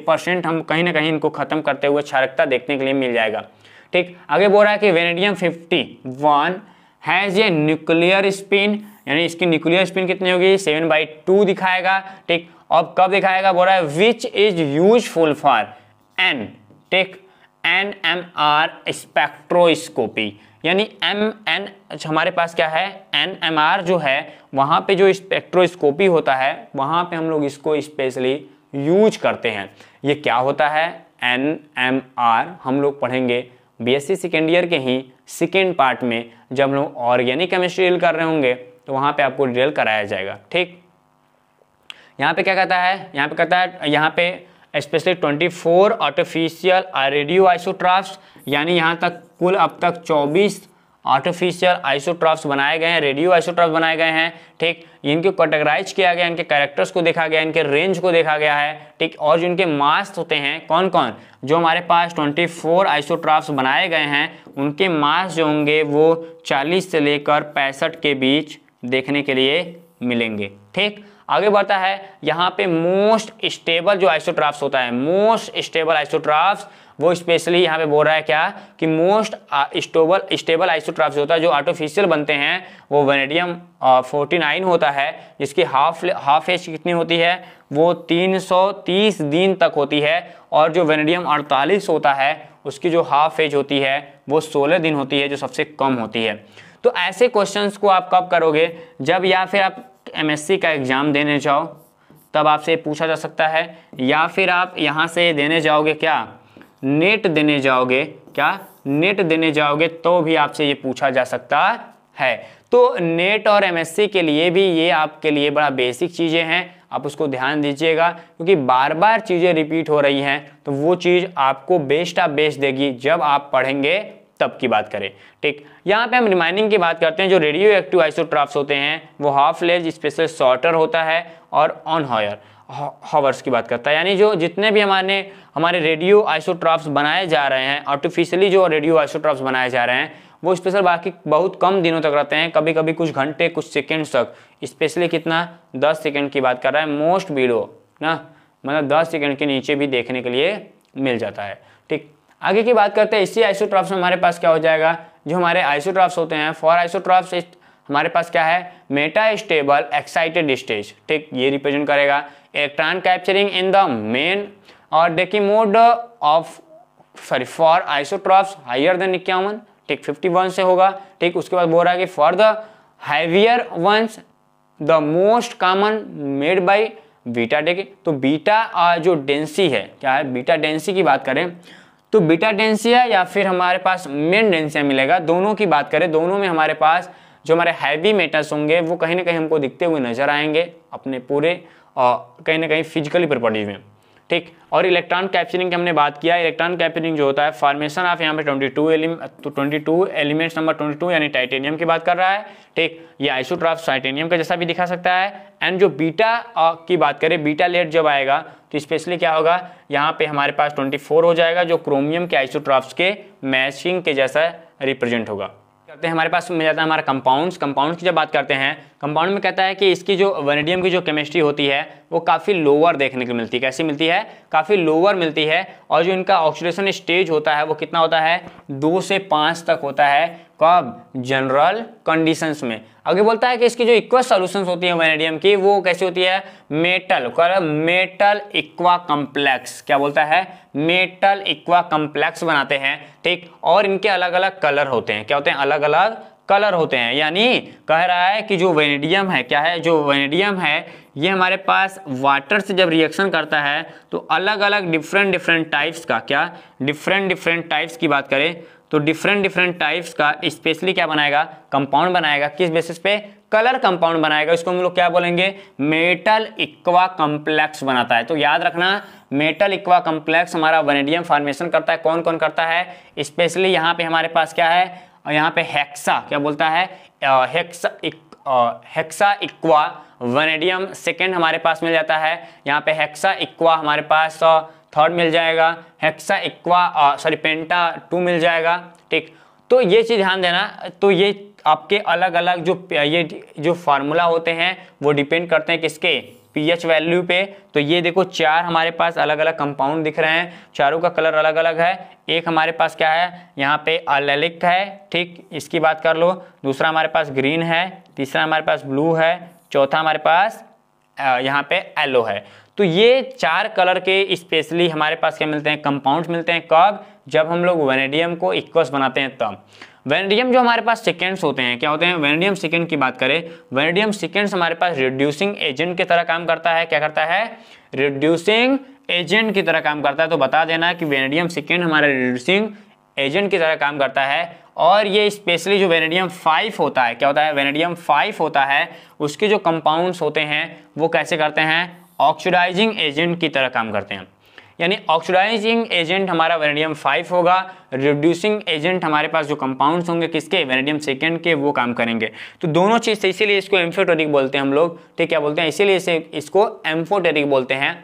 परसेंट हम कहीं ना कहीं इनको ख़त्म करते हुए क्षारकता देखने के लिए मिल जाएगा ठीक आगे बोल रहा है कि vanadium fifty one has a nuclear spin यानी इसकी न्यूक्लियर स्पिन कितनी होगी सेवन बाई टू दिखाएगा ठीक अब कब दिखाएगा बोल रहा है which is useful for an ठीक एन एम आर स्पेक्ट्रोस्कोपी यानी एम एन अच्छा, हमारे पास क्या है एन एम आर जो है वहाँ पे जो स्पेक्ट्रोस्कोपी होता है वहाँ पे हम लोग इसको स्पेशली यूज करते हैं ये क्या होता है एन एम आर हम लोग पढ़ेंगे बीएससी सेकेंड ईयर के ही सेकेंड पार्ट में जब लोग ऑर्गेनिक केमिस्ट्री डील कर रहे होंगे तो वहाँ पे आपको डील कराया जाएगा ठीक यहाँ पे क्या कहता है यहाँ पे कहता है यहाँ पे स्पेशली 24 आर्टिफिशियल रेडियो आइसोट्राफ्ट यानी यहाँ तक कुल अब तक 24 आर्टिफिशियल आइसोट्रॉप्स बनाए गए हैं रेडियो आइसोट्रॉप्स बनाए गए हैं ठीक इनको कैटेगराइज किया गया इनके कैरेक्टर्स को देखा गया इनके रेंज को देखा गया है ठीक और जो इनके मास होते हैं कौन कौन जो हमारे पास 24 फोर आइसोट्रॉप्स बनाए गए हैं उनके मास जो होंगे वो 40 से लेकर पैंसठ के बीच देखने के लिए मिलेंगे ठीक आगे बढ़ता है यहाँ पे मोस्ट स्टेबल जो आइसोट्राफ्स होता है मोस्ट स्टेबल आइसोट्राफ्स वो स्पेशली यहाँ पे बोल रहा है क्या कि मोस्ट स्टोबल स्टेबल जो होता है जो आर्टिफिशियल बनते हैं वो वेनेडियम फोर्टी नाइन होता है जिसकी हाफ हाफ एज कितनी होती है वो तीन सौ तीस दिन तक होती है और जो वेनेडियम अड़तालीस होता है उसकी जो हाफ एज होती है वो सोलह दिन होती है जो सबसे कम होती है तो ऐसे क्वेश्चंस को आप कब करोगे जब या फिर आप एम का एग्ज़ाम देने जाओ तब आपसे पूछा जा सकता है या फिर आप यहाँ से देने जाओगे क्या नेट देने जाओगे क्या नेट देने जाओगे तो भी आपसे ये पूछा जा सकता है तो नेट और एमएससी के लिए भी ये आपके लिए बड़ा बेसिक चीज़ें हैं आप उसको ध्यान दीजिएगा क्योंकि बार बार चीज़ें रिपीट हो रही हैं तो वो चीज़ आपको बेस्ट ऑफ बेस्ट देगी जब आप पढ़ेंगे तब की बात करें ठीक यहाँ पे हम रिमाइनिंग की बात करते हैं जो रेडियो एक्टिव आइसोट्राफ्स होते हैं वो हाफ लेज स्पेशल शॉर्टर होता है और ऑन हॉयर हॉवर्स की बात करता है यानी जो जितने भी हमारे हमारे रेडियो आइसोट्रॉप्स बनाए जा रहे हैं आर्टिफिशियली जो रेडियो आइसोट्रॉप्स बनाए जा रहे हैं वो स्पेशल बाकी बहुत कम दिनों तक रहते हैं कभी कभी कुछ घंटे कुछ सेकेंड्स तक स्पेशली कितना दस सेकेंड की बात कर रहा है मोस्ट वीडियो ना मतलब दस सेकेंड के नीचे भी देखने के लिए मिल जाता है ठीक आगे की बात करते हैं इसी आइसोट्रॉप्स में हमारे पास क्या हो जाएगा जो हमारे आइसोट्रॉप्स होते हैं फॉर आइसोट्रॉप्स हमारे पास क्या है मेटा स्टेबल एक्साइटेड स्टेज ठीक ये रिप्रेजेंट करेगा electron capturing in the main और देखिए mode of sorry for isotopes higher than इक्यावन ठीक फिफ्टी वन से होगा ठीक उसके बाद बोल रहा है कि for the heavier ones the most common made by beta ठीक तो बीटा जो डेंसी है क्या है बीटा डेंसी की बात करें तो बीटा डेंसी है या फिर हमारे पास मेन डेंसिया मिलेगा दोनों की बात करें दोनों में हमारे पास जो हमारे हैवी मेटल्स होंगे वो कहीं ना कहीं हमको दिखते हुए नजर आएंगे अपने पूरे कहीं ना कहीं फिजिकली प्रॉपर्टीज में ठीक और इलेक्ट्रॉन कैप्चरिंग की हमने बात किया इलेक्ट्रॉन कैप्चरिंग जो होता है फॉर्मेशन ऑफ यहाँ पे 22 element twenty two elements number 22 यानी टाइटेनियम की बात कर रहा है ठीक ये आइसोट्राफ टाइटेनियम का जैसा भी दिखा सकता है एंड जो बीटा की बात करें बीटा लेट जब आएगा तो स्पेशली क्या होगा यहाँ पे हमारे पास ट्वेंटी हो जाएगा जो क्रोमियम के आइसोट्राफ्स के मैचिंग के जैसा रिप्रेजेंट होगा करते हैं हमारे पास मिल जाता है हमारा कंपाउंड्स कंपाउंड्स की जब बात करते हैं कंपाउंड में कहता है कि इसकी जो वनेडियम की जो केमिस्ट्री होती है वो काफ़ी लोअर देखने को मिलती है कैसी मिलती है काफ़ी लोअर मिलती है और जो इनका ऑक्सीडेशन स्टेज होता है वो कितना होता है दो से पाँच तक होता है कब जनरल कंडीशंस में आगे बोलता है कि इसकी जो इक्वा सॉल्यूशंस होती है वेनेडियम की वो कैसी होती है मेटल कर मेटल इक्वा कम्प्लेक्स क्या बोलता है मेटल इक्वा कम्प्लेक्स बनाते हैं ठीक और इनके अलग अलग कलर होते हैं क्या होते हैं अलग अलग कलर होते हैं यानी कह रहा है कि जो वेनेडियम है क्या है जो वेनेडियम है ये हमारे पास वाटर से जब रिएक्शन करता है तो अलग अलग डिफरेंट डिफरेंट टाइप्स का क्या डिफरेंट डिफरेंट टाइप्स की बात करें तो डिफरेंट डिफरेंट टाइप्स का स्पेशली क्या बनाएगा कंपाउंड बनाएगा किस बेसिस पे कलर कंपाउंड बनाएगा इसको हम लोग क्या बोलेंगे मेटल इक्वा कम्प्लेक्स बनाता है तो याद रखना मेटल इक्वा कम्प्लेक्स हमारा वनेडियम फॉर्मेशन करता है कौन कौन करता है स्पेशली यहाँ पे हमारे पास क्या है यहाँ पे हेक्सा क्या बोलता है हेक्सा इक्वा वनेडियम सेकेंड हमारे पास मिल जाता है यहाँ पे हेक्सा इक्वा हमारे पास थर्ड मिल जाएगा hexa aqua sorry penta two मिल जाएगा ठीक तो ये चीज़ ध्यान देना तो ये आपके अलग अलग जो ये जो फार्मूला होते हैं वो डिपेंड करते हैं किसके पीएच वैल्यू पे तो ये देखो चार हमारे पास अलग अलग कंपाउंड दिख रहे हैं चारों का कलर अलग अलग है एक हमारे पास क्या है यहाँ पे अलेलिक है ठीक इसकी बात कर लो दूसरा हमारे पास ग्रीन है तीसरा हमारे पास ब्लू है चौथा हमारे पास यहाँ पे एलो है तो ये चार कलर के स्पेशली हमारे पास क्या मिलते हैं कंपाउंड मिलते हैं कब जब हम लोग वेनेडियम को इक्वस बनाते हैं तब वेनेडियम जो हमारे पास सेकेंड्स होते हैं क्या होते हैं वेनेडियम सेकेंड की बात करें वेनेडियम सिकेंड्स हमारे पास रिड्यूसिंग एजेंट की तरह काम करता है क्या करता है रिड्यूसिंग एजेंट की तरह काम करता है तो बता देना कि वेनेडियम सिकेंड हमारा रिड्यूसिंग एजेंट की तरह काम करता है और ये स्पेशली जो वेनेडियम फाइव होता है क्या होता है वेनेडियम फाइव होता है उसके जो कंपाउंड्स होते हैं वो कैसे करते हैं ऑक्सीडाइजिंग एजेंट की तरह काम करते हैं यानी ऑक्सीडाइजिंग एजेंट हमारा वेनेडियम फाइव होगा रिड्यूसिंग एजेंट हमारे पास जो कंपाउंड्स होंगे किसके वेनेडियम सेकेंड के वो काम करेंगे तो दोनों चीज़ से इसीलिए इसको एम्फोटेरिक बोलते हैं हम लोग ठीक क्या बोलते हैं इसीलिए इसे इसको एम्फोटेरिक बोलते हैं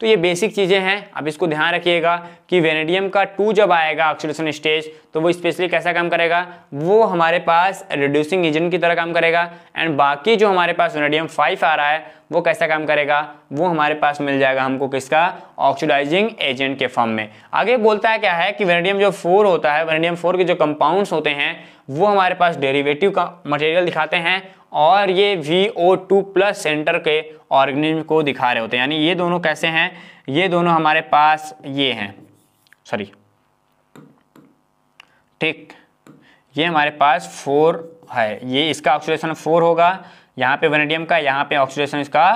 तो ये बेसिक चीज़ें हैं अब इसको ध्यान रखिएगा कि वेनेडियम का टू जब आएगा ऑक्सीडेशन स्टेज तो वो स्पेशली कैसा काम करेगा वो हमारे पास रिड्यूसिंग एजेंट की तरह काम करेगा एंड बाकी जो हमारे पास वेनेडियम फाइव आ रहा है वो कैसा काम करेगा वो हमारे पास मिल जाएगा हमको किसका ऑक्सीडाइजिंग एजेंट के फॉर्म में आगे बोलता है क्या है कि वेनेडियम जो फोर होता है वेनेडियम फोर के जो कंपाउंड्स होते हैं वो हमारे पास डेरिवेटिव का मटेरियल दिखाते हैं और ये V O two plus centre के ऑर्गेनिज्म को दिखा रहे होते हैं यानी ये दोनों कैसे हैं ये दोनों हमारे पास ये हैं सॉरी ठीक ये हमारे पास फोर है ये इसका ऑक्सीडेशन फोर होगा यहाँ पे वेनेडियम का यहाँ पे ऑक्सीडेशन इसका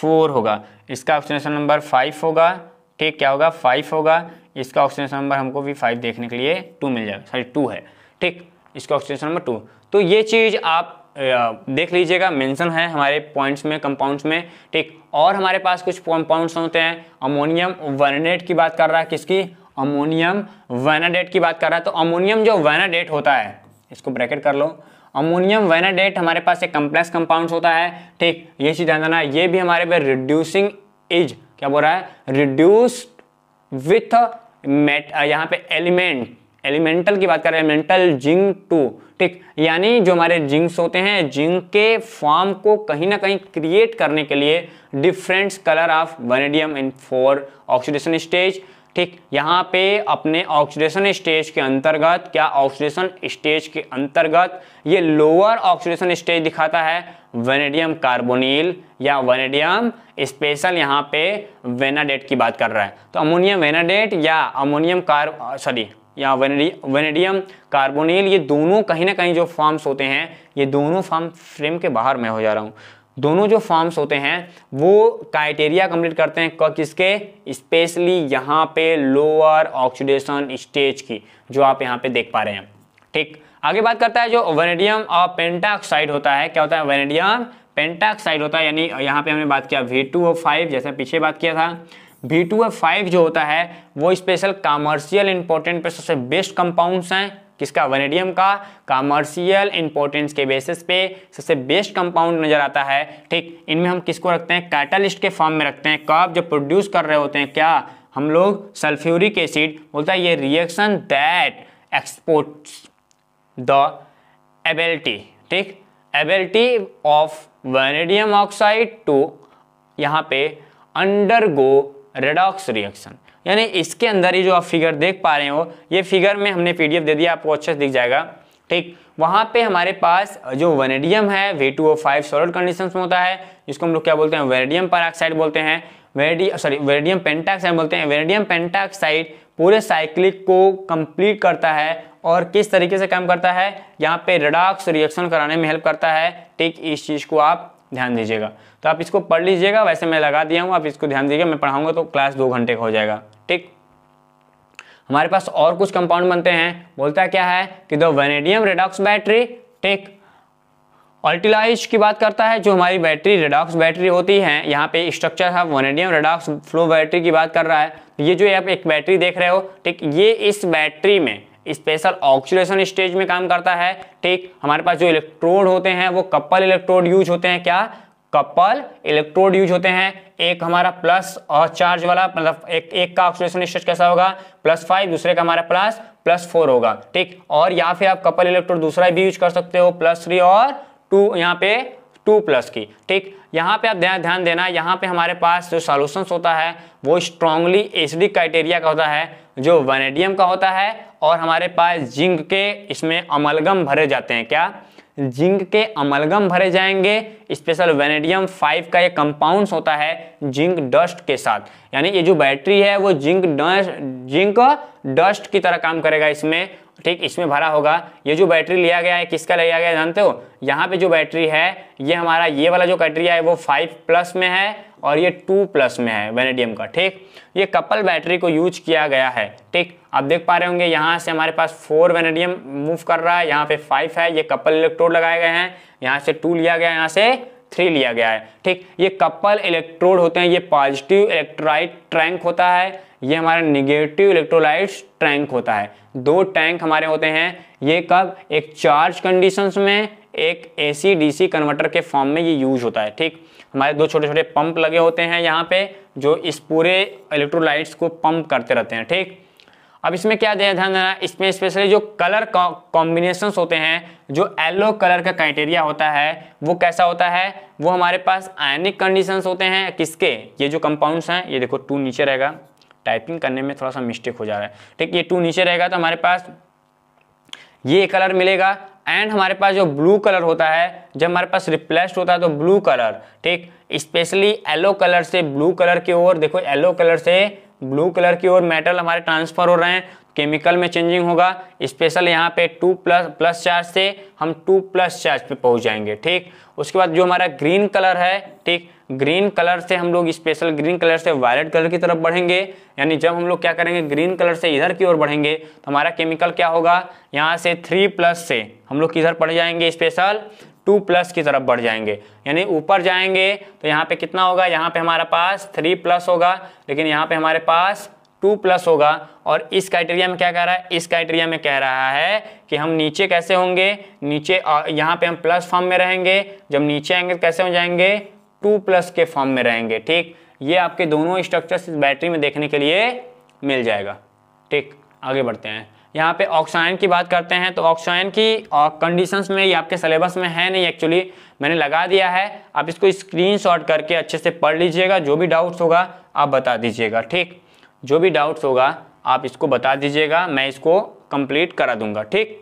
फोर होगा इसका ऑक्सीडेशन नंबर फाइव होगा ठीक क्या होगा फाइव होगा इसका ऑक्सीडेशन नंबर हमको भी फाइव देखने के लिए टू मिल जाएगा सॉरी टू है ठीक इसका ऑक्सीडेशन नंबर टू तो ये चीज़ आप देख लीजिएगा मेंशन है हमारे पॉइंट्स में कंपाउंड्स में ठीक और हमारे पास कुछ कंपाउंड्स होते हैं अमोनियम वर्नेट की बात कर रहा है किसकी अमोनियम वैनाडेट की बात कर रहा है तो अमोनियम जो वैनाडेट होता है इसको ब्रैकेट कर लो अमोनियम वैनाडेट हमारे पास एक कम्प्लेक्स कंपाउंड होता है ठीक ये चीज़ ध्यान देना ये भी हमारे पे रिड्यूसिंग इज क्या बोल रहा है रिड्यूस विथ मेट यहाँ पे एलिमेंट एलिमेंटल की बात कर रहे हैं एलिमेंटल जिंक टू ठीक यानी जो हमारे जिंक्स होते हैं जिंक के फॉर्म को कहीं ना कहीं क्रिएट करने के लिए different colour of vanadium in four oxidation stage ठीक यहाँ पे अपने ऑक्सीडेशन स्टेज के अंतर्गत क्या ऑक्सीडेशन स्टेज के अंतर्गत ये लोअर ऑक्सीडेशन स्टेज दिखाता है वेनेडियम कार्बोनिल या वेनेडियम स्पेशल यहाँ पे वेनाडेट की बात कर रहा है तो अमोनियम वेनाडेट या अमोनियम कार्ब सॉरी या वेनेडियम कार्बोनेल ये दोनों कहीं ना कहीं जो फॉर्म्स होते हैं ये दोनों फॉर्म फ्रेम के बाहर मैं हो जा रहा हूँ दोनों जो फॉर्म्स होते हैं वो क्राइटेरिया कंप्लीट करते हैं किसके स्पेशली यहाँ पे लोअर ऑक्सीडेशन स्टेज की जो आप यहाँ पे देख पा रहे हैं ठीक आगे बात करता है जो वेनेडियम और पेंटाऑक्साइड होता है क्या होता है वेनेडियम पेंटाऑक्साइड होता है यानी यहाँ पे हमने बात किया वी टू जैसे पीछे बात किया था बी टू एफ फाइव जो होता है वो स्पेशल कॉमर्शियल इंपॉर्टेंट पे सबसे बेस्ट कंपाउंड्स हैं किसका वनेडियम का कॉमर्शियल इंपॉर्टेंस के बेसिस पे सबसे बेस्ट कंपाउंड नजर आता है ठीक इनमें हम किसको रखते हैं कैटलिस्ट के फॉर्म में रखते हैं कब जब प्रोड्यूस कर रहे होते हैं क्या हम लोग सल्फ्यूरिक एसिड बोलता है ये reaction that exports the ability ठीक ability of vanadium oxide to यहाँ पे अंडर गो रेडॉक्स रिएक्शन यानी इसके अंदर ही जो आप फिगर देख पा रहे हो ये फिगर में हमने पीडीएफ दे दिया आपको अच्छे से दिख जाएगा ठीक वहाँ पे हमारे पास जो वनेडियम है V two O five solid condition में होता है जिसको हम लोग क्या बोलते हैं वेनेडियम पैराक्साइड बोलते हैं वेनेडी सॉरी वेनेडियम पेंटाक्साइड बोलते हैं वेनेडियम पेंटाक्साइड पूरे साइक्लिक को कंप्लीट करता है और किस तरीके से काम करता है यहाँ पे रेडॉक्स रिएक्शन कराने में हेल्प करता है ठीक इस चीज़ को आप ध्यान दीजिएगा तो आप इसको पढ़ लीजिएगा वैसे मैं लगा दिया हूँ आप इसको ध्यान दीजिएगा मैं पढ़ाऊंगा तो क्लास दो घंटे का हो जाएगा ठीक हमारे पास और कुछ कंपाउंड बनते हैं बोलता क्या है कि द वेनेडियम रेडॉक्स बैटरी ठीक ऑल्टिलाइज की बात करता है जो हमारी बैटरी रेडॉक्स बैटरी होती है यहाँ पे स्ट्रक्चर है वनेडियम रेडॉक्स फ्लो बैटरी की बात कर रहा है तो ये जो आप एक बैटरी देख रहे हो ठीक ये इस बैटरी में स्पेशल ऑक्सीडेशन स्टेज में काम करता है ठीक हमारे पास जो इलेक्ट्रोड होते हैं वो कपल इलेक्ट्रोड यूज होते हैं क्या कपल इलेक्ट्रोड यूज होते हैं एक हमारा प्लस और चार्ज वाला मतलब एक एक का ऑक्सीडेशन स्टेट कैसा होगा प्लस फाइव दूसरे का हमारा प्लस प्लस फोर होगा ठीक और या फिर आप कपल इलेक्ट्रोड दूसरा भी यूज कर सकते हो प्लस थ्री और टू यहाँ पे टू प्लस की ठीक यहाँ पे आप ध्यान ध्यान देना यहाँ पे हमारे पास जो सॉल्यूशंस होता है वो स्ट्रांगली एसिडिक क्राइटेरिया का होता है जो वेनेडियम का होता है और हमारे पास जिंक के इसमें अमलगम भरे जाते हैं क्या जिंक के अमलगम भरे जाएंगे स्पेशल वेनेडियम फाइव का ये कंपाउंड होता है जिंक डस्ट के साथ यानी ये जो बैटरी है वो जिंक डस्ट जिंक डस्ट की तरह काम करेगा इसमें ठीक इसमें भरा होगा ये जो बैटरी लिया गया है किसका लिया गया जानते हो यहाँ पे जो बैटरी है ये हमारा ये वाला जो कैटरिया है वो फाइव प्लस में है और ये टू प्लस में है वेनेडियम का ठीक ये कपल बैटरी को यूज किया गया है ठीक आप देख पा रहे होंगे यहाँ से हमारे पास फोर वेनेडियम मूव कर रहा है यहाँ पे फाइव है ये कपल इलेक्ट्रोड लगाए गए हैं यहाँ से टू लिया गया यहाँ से थ्री लिया गया है ठीक ये कपल इलेक्ट्रोड होते हैं ये पॉजिटिव इलेक्ट्रोलाइट ट्रैंक होता है ये हमारा निगेटिव इलेक्ट्रोलाइट ट्रैंक होता है दो टैंक हमारे होते हैं ये कब एक चार्ज कंडीशंस में एक एसी डीसी कन्वर्टर के फॉर्म में ये यूज होता है ठीक हमारे दो छोटे छोटे पंप लगे होते हैं यहाँ पे जो इस पूरे इलेक्ट्रोलाइट्स को पंप करते रहते हैं ठीक अब इसमें क्या ध्यान देना इसमें स्पेशली जो कलर कॉम्बिनेशन होते हैं जो येलो कलर का क्राइटेरिया होता है वो कैसा होता है वो हमारे पास आयनिक कंडीशन होते हैं किसके ये जो कंपाउंड्स हैं ये देखो टू नीचे रहेगा टाइपिंग करने में थोड़ा सा मिस्टेक हो जा रहा है ठीक ये टू नीचे रहेगा तो हमारे पास ये कलर मिलेगा एंड हमारे पास जो ब्लू कलर होता है जब हमारे पास रिप्लेस्ड होता है तो ब्लू कलर ठीक स्पेशली येलो कलर से ब्लू कलर की ओर देखो येलो कलर से ब्लू कलर की ओर मेटल हमारे ट्रांसफर हो रहे हैं केमिकल में चेंजिंग होगा स्पेशल यहाँ पे टू प्लस प्लस चार्ज से हम टू प्लस चार्ज पे पहुँच जाएंगे ठीक उसके बाद जो हमारा ग्रीन कलर है ठीक ग्रीन कलर से हम लोग स्पेशल ग्रीन कलर से वायलेट कलर की तरफ बढ़ेंगे यानी जब हम लोग क्या करेंगे ग्रीन कलर से इधर की ओर बढ़ेंगे तो हमारा केमिकल क्या होगा यहाँ से थ्री प्लस से हम लोग किधर पढ़ जाएंगे स्पेशल टू प्लस की तरफ बढ़ जाएंगे यानी ऊपर जाएंगे तो यहाँ पे कितना होगा यहाँ पे हमारे पास थ्री प्लस होगा लेकिन यहाँ पे हमारे पास टू प्लस होगा और इस क्राइटेरिया में क्या कह रहा है इस क्राइटेरिया में कह रहा है कि हम नीचे कैसे होंगे नीचे यहाँ पे हम प्लस फॉर्म में रहेंगे जब नीचे आएंगे तो कैसे हो जाएंगे टू प्लस के फॉर्म में रहेंगे ठीक ये आपके दोनों स्ट्रक्चर्स इस बैटरी में देखने के लिए मिल जाएगा ठीक आगे बढ़ते हैं यहाँ पे ऑक्साइन की बात करते हैं तो ऑक्साइन की कंडीशंस में ये आपके सिलेबस में है नहीं एक्चुअली मैंने लगा दिया है आप इसको स्क्रीनशॉट करके अच्छे से पढ़ लीजिएगा जो भी डाउट्स होगा आप बता दीजिएगा ठीक जो भी डाउट्स होगा आप इसको बता दीजिएगा मैं इसको कंप्लीट करा दूंगा ठीक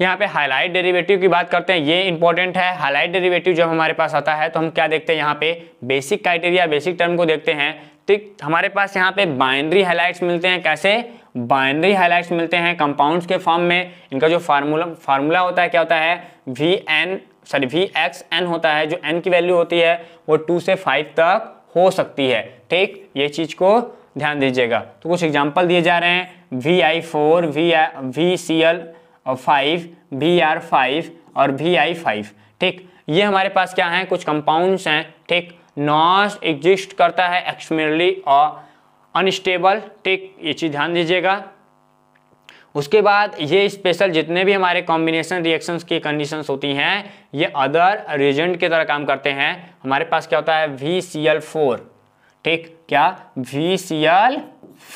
यहाँ पे हाईलाइट डेरिवेटिव की बात करते हैं ये इंपॉर्टेंट है हाईलाइट डेरिवेटिव जब हमारे पास आता है तो हम क्या देखते हैं यहाँ पे बेसिक क्राइटेरिया बेसिक टर्म को देखते हैं ठीक हमारे पास यहाँ पे बाइनरी हाईलाइट्स मिलते हैं कैसे बाइनरी हाईलाइट्स मिलते हैं कंपाउंड्स के फॉर्म में इनका जो फार्मूला फार्मूला होता है क्या होता है V N sorry V X N होता है जो एन की वैल्यू होती है वो टू से फाइव तक हो सकती है ठीक ये चीज़ को ध्यान दीजिएगा तो कुछ एग्जाम्पल दिए जा रहे हैं V I four V V C L five V R five और वी आई फाइव ठीक ये हमारे पास क्या है कुछ कंपाउंड्स हैं ठीक नॉस एग्जिस्ट करता है एक्समेरली और अनस्टेबल ठीक ये चीज़ ध्यान दीजिएगा उसके बाद ये स्पेशल जितने भी हमारे कॉम्बिनेशन रिएक्शंस की कंडीशंस होती हैं ये अदर रिजेंट के तरह काम करते हैं हमारे पास क्या होता है वी सी एल फोर ठीक क्या वी सी एल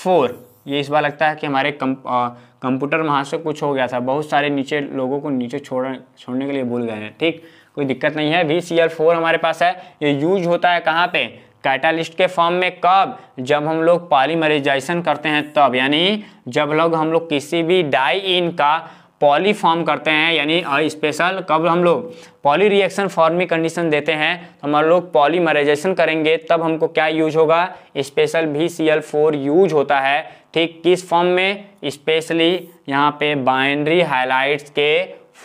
फोर ये इस बार लगता है कि हमारे कम कंप्यूटर वहाँ से कुछ हो गया था बहुत सारे नीचे लोगों को नीचे छोड़ छोड़ने के लिए भूल गए हैं ठीक कोई दिक्कत नहीं है वी सी एल फोर हमारे पास है ये यूज होता है कहाँ पे कैटालिस्ट के फॉर्म में कब जब हम लोग पॉलीमराइजेशन करते हैं तब यानी जब लोग हम लोग किसी भी डाई इन का पॉली फॉर्म करते हैं यानी स्पेशल कब हम लोग पॉली रिएक्शन फॉर्मिंग कंडीशन देते हैं तो हम लोग पॉलीमराइजेशन करेंगे तब हमको क्या यूज होगा स्पेशल भी सी एल फोर यूज होता है ठीक किस फॉर्म में स्पेशली यहाँ पे बाइनरी हाइलाइट्स के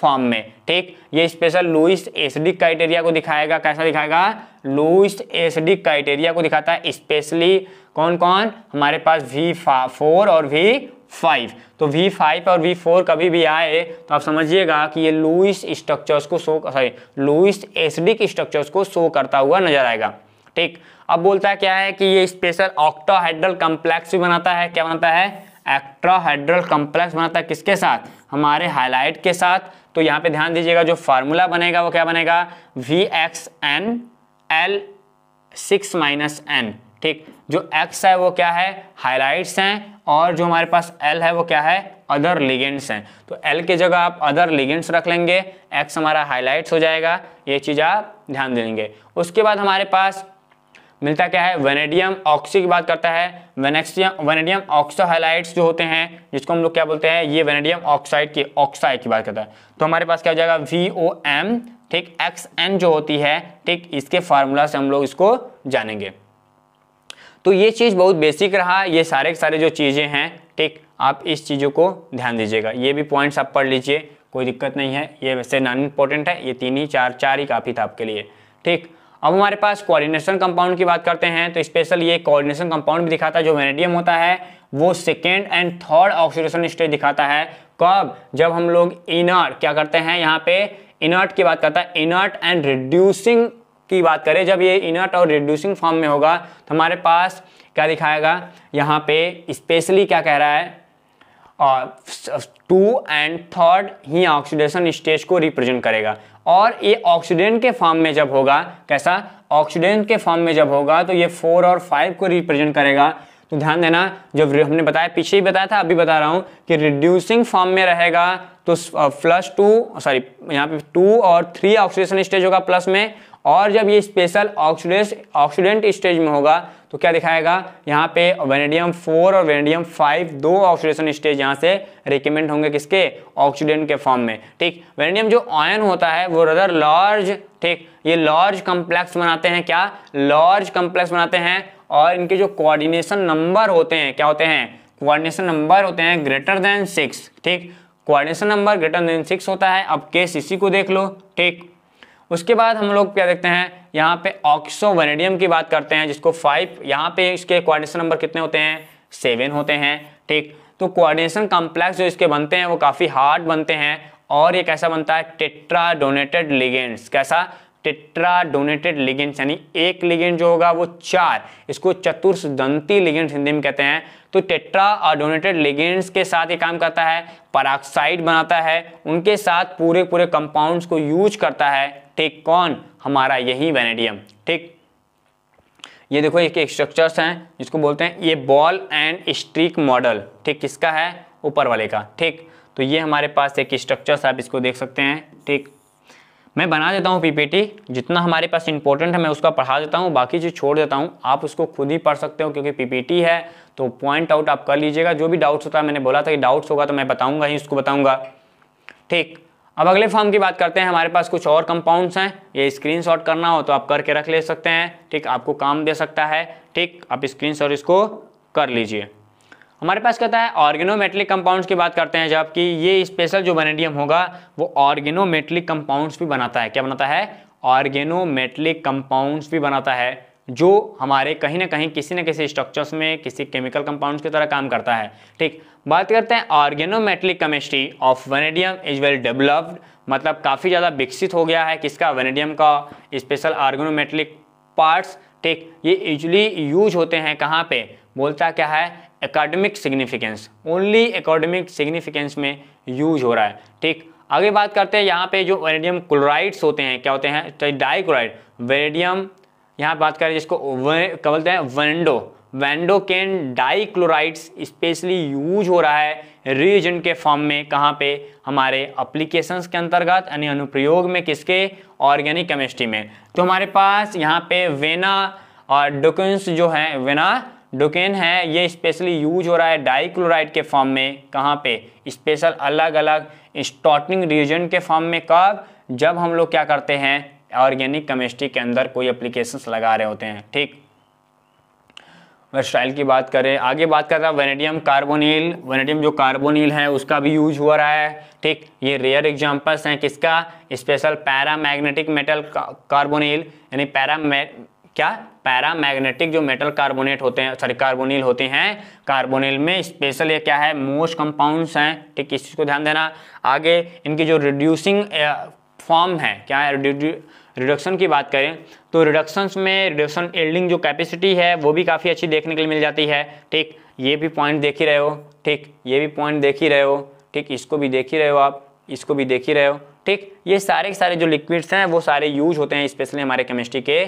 फॉर्म में ठीक ये स्पेशल लुइस एसिडिक क्राइटेरिया को दिखाएगा कैसा दिखाएगा लुइस एसिडिक क्राइटेरिया को दिखाता है स्पेशली कौन कौन हमारे पास वी फोर और वी फाइव तो वी फाइव और वी फोर कभी भी आए तो आप समझिएगा कि ये लुइस स्ट्रक्चर्स को show sorry Lewis acidic structures को शो करता हुआ नजर आएगा ठीक अब बोलता है क्या है कि ये स्पेशल ऑक्टाहाइड्रल कम्प्लेक्स भी बनाता है क्या बनाता है एक्ट्राहाइड्रल कम्प्लेक्स बनाता है किसके साथ हमारे हाईलाइट के साथ तो यहाँ पे ध्यान दीजिएगा जो फार्मूला बनेगा वो क्या बनेगा V X N L six minus N ठीक जो एक्स है वो क्या है हाईलाइट्स हैं और जो हमारे पास एल है वो क्या है अदर लिगेंड्स हैं तो एल के जगह आप अदर लिगेंड्स रख लेंगे एक्स हमारा हाईलाइट्स हो जाएगा ये चीज़ आप ध्यान देंगे उसके बाद हमारे पास मिलता क्या है वेनेडियम ऑक्सी की बात करता है वेनेक्सियम वेनेडियम ऑक्सोहाइलाइट्स जो होते हैं जिसको हम लोग क्या बोलते हैं ये वेनेडियम ऑक्साइड की ऑक्साइड की बात करता है तो हमारे पास क्या हो जाएगा वी ओ एम ठीक एक्स एन जो होती है ठीक इसके फार्मूला से हम लोग इसको जानेंगे तो ये चीज़ बहुत बेसिक रहा ये सारे के सारे जो चीज़ें हैं ठीक आप इस चीज़ों को ध्यान दीजिएगा ये भी पॉइंट्स आप पढ़ लीजिए कोई दिक्कत नहीं है ये वैसे नॉन इम्पोर्टेंट है ये तीन ही चार चार ही काफ़ी था आपके लिए ठीक अब हमारे पास कोऑर्डिनेशन कंपाउंड की बात करते हैं तो स्पेशल ये कोऑर्डिनेशन कंपाउंड भी दिखाता है जो वेनेडियम होता है वो second and third oxidation stage दिखाता है कब जब हम लोग इनर्ट क्या करते हैं यहाँ पे इनर्ट की बात करता है इनर्ट एंड रिड्यूसिंग की बात करें जब ये इनर्ट और रिड्यूसिंग फॉर्म में होगा तो हमारे पास क्या दिखाएगा यहाँ पे स्पेशली क्या कह रहा है और टू एंड थर्ड ही ऑक्सीडेशन स्टेज को रिप्रेजेंट करेगा और ये ऑक्सीडेंट के फॉर्म में जब होगा कैसा ऑक्सीडेंट के फॉर्म में जब होगा तो ये फोर और फाइव को रिप्रेजेंट करेगा तो ध्यान देना जब हमने बताया पीछे ही बताया था अभी बता रहा हूँ कि रिड्यूसिंग फॉर्म में रहेगा तो प्लस टू सॉरी यहाँ पे टू और थ्री ऑक्सीडेशन स्टेज होगा प्लस में और जब ये स्पेशल ऑक्सीडेश ऑक्सीडेंट स्टेज में होगा तो क्या दिखाएगा यहाँ पे वेनेडियम फोर और वेनेडियम फाइव दो ऑक्सीडेशन स्टेज यहाँ से रिकमेंड होंगे किसके ऑक्सीडेंट के फॉर्म में ठीक वेनेडियम जो आयन होता है वो रदर लार्ज ठीक ये लार्ज कम्प्लेक्स बनाते हैं क्या लार्ज कम्प्लेक्स बनाते हैं और इनके जो कोऑर्डिनेशन नंबर होते हैं क्या होते हैं कोऑर्डिनेशन नंबर होते हैं ग्रेटर देन सिक्स ठीक coordination number greater than six होता है अब केस इसी को देख लो ठीक उसके बाद हम लोग क्या देखते हैं यहाँ पे ऑक्सो वेनेडियम की बात करते हैं जिसको फाइव यहाँ पे इसके कोऑर्डिनेशन नंबर कितने होते हैं सेवन होते हैं ठीक तो कोऑर्डिनेशन कॉम्प्लेक्स जो इसके बनते हैं वो काफ़ी हार्ड बनते हैं और ये कैसा बनता है टेट्रा डोनेटेड लिगेंड्स कैसा टेट्रा डोनेटेड लिगेंड्स यानी एक लिगेंड जो होगा वो चार इसको दंती लिगेंट्स हिंदी में कहते हैं तो टेट्रा डोनेटेड लिगेंड्स के साथ ये काम करता है पराक्साइड बनाता है उनके साथ पूरे पूरे कंपाउंड्स को यूज करता है ठीक कौन हमारा यही वेनेडियम ठीक ये देखो एक स्ट्रक्चर्स हैं जिसको बोलते हैं ये बॉल एंड स्ट्रीक मॉडल ठीक किसका है ऊपर वाले का ठीक तो ये हमारे पास एक स्ट्रक्चर्स आप इसको देख सकते हैं ठीक मैं बना देता हूँ पीपीटी जितना हमारे पास इंपॉर्टेंट है मैं उसका पढ़ा देता हूँ बाकी चीज छोड़ देता हूँ आप उसको खुद ही पढ़ सकते हो क्योंकि पीपीटी है तो पॉइंट आउट आप कर लीजिएगा जो भी डाउट्स होता है मैंने बोला था कि डाउट्स होगा तो मैं बताऊँगा ही उसको बताऊँगा ठीक अब अगले फॉर्म की बात करते हैं हमारे पास कुछ और कंपाउंड्स हैं ये स्क्रीनशॉट करना हो तो आप करके रख ले सकते हैं ठीक आपको काम दे सकता है ठीक आप स्क्रीनशॉट इसको कर लीजिए हमारे पास कहता है ऑर्गेनोमेटलिक कंपाउंड्स की बात करते हैं जबकि ये स्पेशल जो बनेडियम होगा वो ऑर्गेनोमेटलिक कंपाउंड्स भी बनाता है क्या बनाता है ऑर्गेनोमेटलिक कंपाउंड्स भी बनाता है जो हमारे कहीं ना कहीं किसी न किसी स्ट्रक्चर्स में किसी केमिकल कंपाउंड्स की तरह काम करता है ठीक बात करते हैं organometallic chemistry of vanadium is well developed मतलब काफ़ी ज़्यादा विकसित हो गया है किसका वेनेडियम का स्पेशल ऑर्गेनोमेट्रिक पार्ट्स ठीक ये यूजली यूज होते हैं कहाँ पे बोलता क्या है academic significance only academic significance में यूज हो रहा है ठीक आगे बात करते हैं यहाँ पे जो वेनेडियम क्लोराइड्स होते हैं क्या होते हैं डाई क्लोराइड वेनेडियम यहाँ बात करें जिसको क्या बोलते हैं वनडो वेंडोकेन डाईक्लोराइड्स स्पेशली यूज हो रहा है रिएजेंट के फॉर्म में कहाँ पे हमारे अप्लीकेशंस के अंतर्गत यानी अनुप्रयोग में किसके ऑर्गेनिक केमिस्ट्री में तो हमारे पास यहाँ पे वेना और डोकेंस जो है वेना डोकेन है ये स्पेशली यूज हो रहा है डाईक्लोराइड के फॉर्म में कहाँ पे स्पेशल अलग अलग स्टॉटनिंग रिएजेंट के फॉर्म में कब जब हम लोग क्या करते हैं ऑर्गेनिक केमिस्ट्री के अंदर कोई अप्लीकेशंस लगा रहे होते हैं ठीक वर्सटाइल की बात करें आगे बात कर रहा हूँ वेनेडियम कार्बोनिल वेनेडियम जो कार्बोनिल है उसका भी यूज हो रहा है ठीक ये रेयर एग्जाम्पल्स हैं किसका special paramagnetic metal carbonyl यानी पैरा क्या पैरा मैग्नेटिक जो मेटल कार्बोनेट होते हैं सॉरी कार्बोनिल होते हैं कार्बोनिल में स्पेशल ये क्या है मोस्ट कंपाउंड्स हैं ठीक इस चीज़ को ध्यान देना आगे इनकी जो रिड्यूसिंग फॉर्म है क्या है रिडक्शन की बात करें तो रिडक्शन में रिडक्शन एल्डिंग जो कैपेसिटी है वो भी काफ़ी अच्छी देखने के लिए मिल जाती है ठीक ये भी पॉइंट देख ही रहे हो ठीक ये भी पॉइंट देख ही रहे हो ठीक इसको भी देख ही रहे हो आप इसको भी देख ही रहे हो ठीक ये सारे के सारे जो लिक्विड्स हैं वो सारे यूज होते हैं स्पेशली हमारे केमिस्ट्री के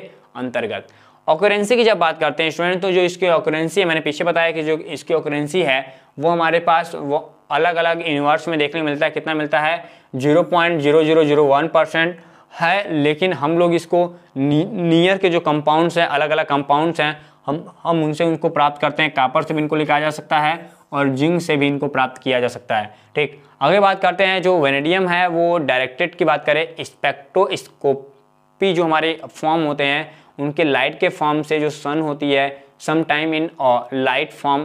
अंतर्गत ऑक्यूरेंसी की जब बात करते हैं स्टूडेंट तो जो इसकी ऑक्यूरेंसी है मैंने पीछे बताया कि जो इसकी ऑक्यूरेंसी है वो हमारे पास वो अलग अलग यूनिवर्स में देखने मिलता है कितना मिलता है zero point zero zero zero one percent है लेकिन हम लोग इसको नियर के जो कंपाउंड्स हैं अलग अलग कंपाउंड्स हैं हम हम उनसे उनको प्राप्त करते हैं कापर से भी इनको लिखा जा सकता है और जिंक से भी इनको प्राप्त किया जा सकता है ठीक आगे बात करते हैं जो वेनेडियम है वो डायरेक्टेड की बात करें स्पेक्ट्रोस्कोपी जो हमारे फॉर्म होते हैं उनके लाइट के फॉर्म से जो सन होती है some time in light form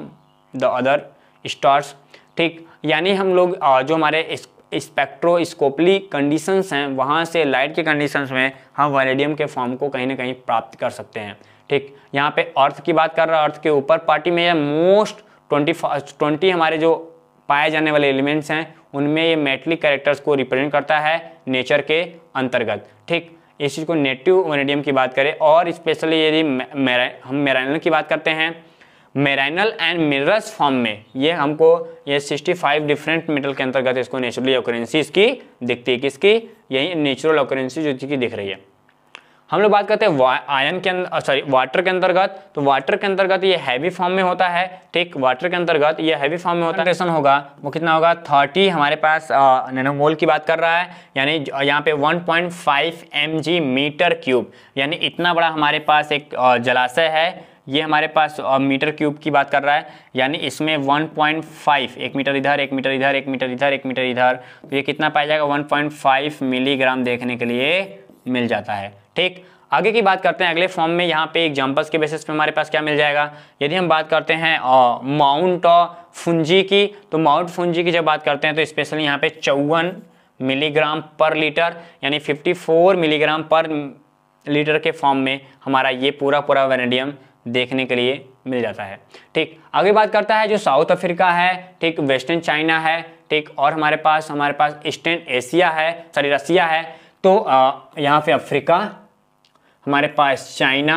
the other stars ठीक यानी हम लोग uh, जो हमारे स्पेक्ट्रोस्कोपली कंडीशंस हैं वहाँ से लाइट के कंडीशंस में हम वैलेडियम के फॉर्म को कहीं ना कहीं प्राप्त कर सकते हैं ठीक यहाँ पे अर्थ की बात कर रहा है अर्थ के ऊपर पार्टी में यह मोस्ट ट्वेंटी ट्वेंटी हमारे जो पाए जाने वाले एलिमेंट्स हैं उनमें ये मेटलिक कैरेक्टर्स को रिप्रेजेंट करता है नेचर के अंतर्गत ठीक इस चीज़ को नेटिव वैलेडियम की बात करें और स्पेशली यदि मेरा, हम मेरानल की बात करते हैं मेराइनल एंड मिनरस फॉर्म में ये हमको ये 65 डिफरेंट मेटल के अंतर्गत इसको नेचुरली ऑकरेंसी इसकी दिखती है किसकी यही नेचुरल ऑकरेंसी जो की दिख रही है हम लोग बात करते हैं आयन के अंदर सॉरी वाटर के अंतर्गत तो वाटर के अंतर्गत ये हैवी फॉर्म में होता है ठीक वाटर के अंतर्गत ये हैवी फॉर्म में होता है होगा वो कितना होगा थर्टी हमारे पास नैनोमोल की बात कर रहा है यानी यहाँ पे 1.5 पॉइंट मीटर क्यूब यानी इतना बड़ा हमारे पास एक जलाशय है ये हमारे पास मीटर क्यूब की बात कर रहा है यानी इसमें 1.5 एक मीटर इधर एक मीटर इधर एक मीटर इधर एक मीटर इधर तो ये कितना पाया जाएगा 1.5 मिलीग्राम देखने के लिए मिल जाता है ठीक आगे की बात करते हैं अगले फॉर्म में यहाँ पे एग्जाम्पल्स के बेसिस पे हमारे पास क्या मिल जाएगा यदि हम बात करते हैं माउंट फुंजी की तो माउंट फुंजी की जब बात करते हैं तो स्पेशली यहाँ पे चौवन मिलीग्राम पर लीटर यानी 54 मिलीग्राम पर लीटर के फॉर्म में हमारा ये पूरा पूरा वेनेडियम देखने के लिए मिल जाता है ठीक आगे बात करता है जो साउथ अफ्रीका है ठीक वेस्टर्न चाइना है ठीक और हमारे पास हमारे पास ईस्टर्न एशिया है सॉरी रसिया है तो यहाँ पे अफ्रीका हमारे पास चाइना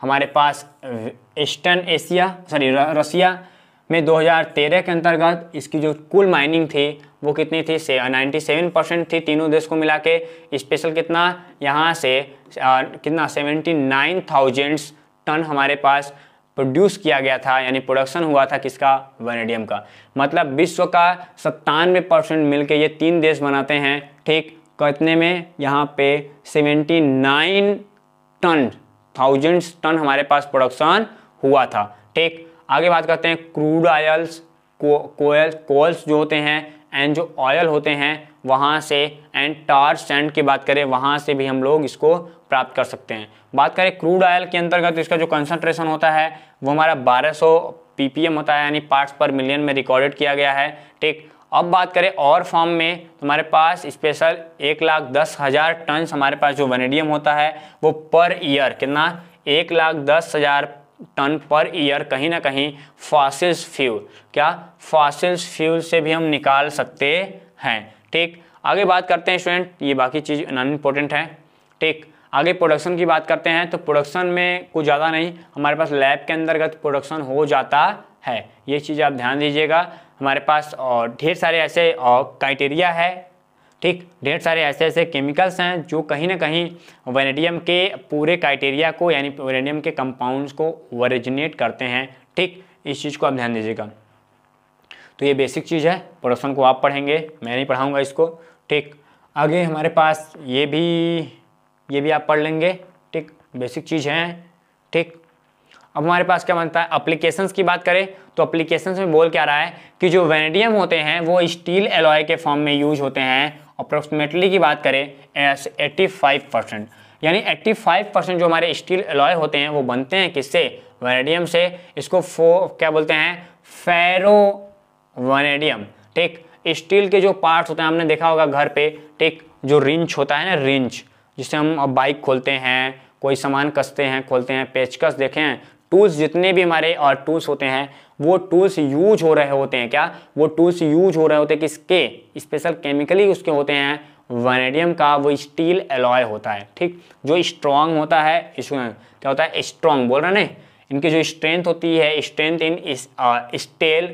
हमारे पास ईस्टर्न एशिया सॉरी रसिया में 2013 के अंतर्गत इसकी जो कुल माइनिंग थी वो कितनी थी से नाइन्टी सेवन परसेंट थी तीनों देश को मिला के स्पेशल कितना यहाँ से आ, कितना सेवेंटी नाइन थाउजेंड्स टन हमारे पास प्रोड्यूस किया गया था यानी प्रोडक्शन हुआ था किसका वनेडियम का मतलब विश्व का सत्तानवे परसेंट मिलकर ये तीन देश बनाते हैं ठीक कितने में यहाँ पे seventy nine ton thousands ton हमारे पास प्रोडक्शन हुआ था ठीक आगे बात करते हैं क्रूड ऑयल्स कोयल कोयल्स जो होते हैं एंड जो ऑयल होते हैं वहाँ से एंड टार सेंड की बात करें वहाँ से भी हम लोग इसको प्राप्त कर सकते हैं बात करें क्रूड ऑयल के अंतर्गत इसका जो कंसंट्रेशन होता है वो हमारा 1200 पीपीएम होता है यानी पार्ट्स पर मिलियन में रिकॉर्डेड किया गया है ठीक अब बात करें और फॉर्म में तो हमारे पास स्पेशल एक लाख दस हज़ार टन हमारे पास जो वनेडियम होता है वो पर ईयर कितना एक लाख दस हज़ार टन पर ईयर कहीं ना कहीं फॉसिल्स फ्यूल क्या फॉसिल्स फ्यूल से भी हम निकाल सकते हैं ठीक आगे बात करते हैं स्टूडेंट ये बाकी चीज़ नॉन इम्पोर्टेंट है ठीक आगे प्रोडक्शन की बात करते हैं तो प्रोडक्शन में कुछ ज़्यादा नहीं हमारे पास लैब के अंतर्गत प्रोडक्शन हो जाता है ये चीज़ आप ध्यान दीजिएगा हमारे पास और ढेर सारे ऐसे और क्राइटेरिया है ठीक ढेर सारे ऐसे ऐसे केमिकल्स हैं जो कहीं ना कहीं वेनेडियम के पूरे क्राइटेरिया को यानी वेनेडियम के कंपाउंड्स को ओरिजिनेट करते हैं ठीक इस चीज़ को आप ध्यान दीजिएगा तो ये बेसिक चीज़ है प्रोडक्शन को आप पढ़ेंगे मैं नहीं पढ़ाऊँगा इसको ठीक आगे हमारे पास ये भी ये भी आप पढ़ लेंगे ठीक बेसिक चीज़ हैं ठीक अब हमारे पास क्या बनता है अप्लीकेशंस की बात करें तो अप्लीकेशंस में बोल क्या रहा है कि जो वेनेडियम होते हैं वो स्टील एलॉय के फॉर्म में यूज होते हैं अप्रोक्सीमेटली की बात करें एट्टी फाइव परसेंट यानी एट्टी फाइव परसेंट जो हमारे स्टील एलॉय होते हैं वो बनते हैं किससे वेनेडियम से इसको फो क्या बोलते हैं फेरो वनेडियम ठीक स्टील के जो पार्ट्स होते हैं हमने देखा होगा घर पे ठीक जो रिंच होता है ना रिंच जिसे हम अब बाइक खोलते हैं कोई सामान कसते हैं खोलते हैं पेचकस देखें टूल्स जितने भी हमारे और टूल्स होते हैं वो टूल्स यूज हो रहे होते हैं क्या वो टूल्स यूज हो रहे होते हैं किसके स्पेशल केमिकली उसके होते हैं वनेडियम का वो स्टील एलॉय होता है ठीक जो स्ट्रॉन्ग होता है इसमें क्या होता है स्ट्रॉन्ग बोल रहे ना इनकी जो स्ट्रेंथ होती है स्ट्रेंथ इन स्टेल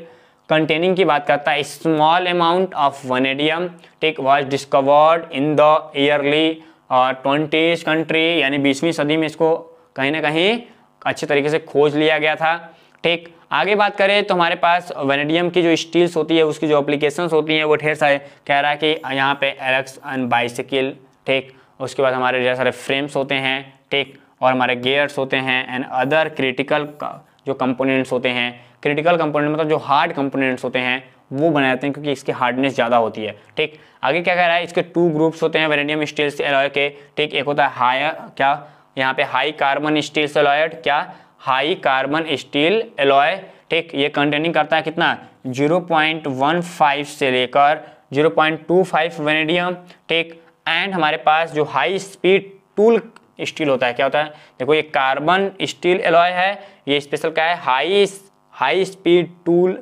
कंटेनिंग की बात करता है स्मॉल अमाउंट ऑफ वनेडियम ठीक was discovered in the early और ट्वेंटीज कंट्री यानी बीसवीं सदी में इसको कहीं ना कहीं अच्छे तरीके से खोज लिया गया था ठीक आगे बात करें तो हमारे पास वेनेडियम की जो स्टील्स होती है उसकी जो अप्लीकेशंस होती हैं वो ढेर सारे कह रहा है कि यहाँ पे एलेक्स एंड बाइसिकल ठीक उसके बाद हमारे ढेर सारे फ्रेम्स होते हैं ठीक और हमारे गेयर्स होते हैं एंड अदर क्रिटिकल जो कंपोनेंट्स होते हैं क्रिटिकल कंपोनेंट मतलब जो हार्ड कंपोनेंट्स होते हैं वो बनाते हैं क्योंकि इसकी हार्डनेस ज़्यादा होती है ठीक आगे क्या कह रहा है इसके टू ग्रुप्स होते हैं वेरेनियम स्टील्स एलॉय के ठीक एक होता है हाई क्या यहाँ पे हाई कार्बन स्टील्स एलॉयड क्या हाई कार्बन स्टील एलॉय ठीक ये कंटेनिंग करता है कितना 0.15 से लेकर 0.25 वेनेडियम ठीक एंड हमारे पास जो हाई स्पीड टूल स्टील होता है क्या होता है देखो ये कार्बन स्टील एलॉय है ये स्पेशल क्या है high high speed tool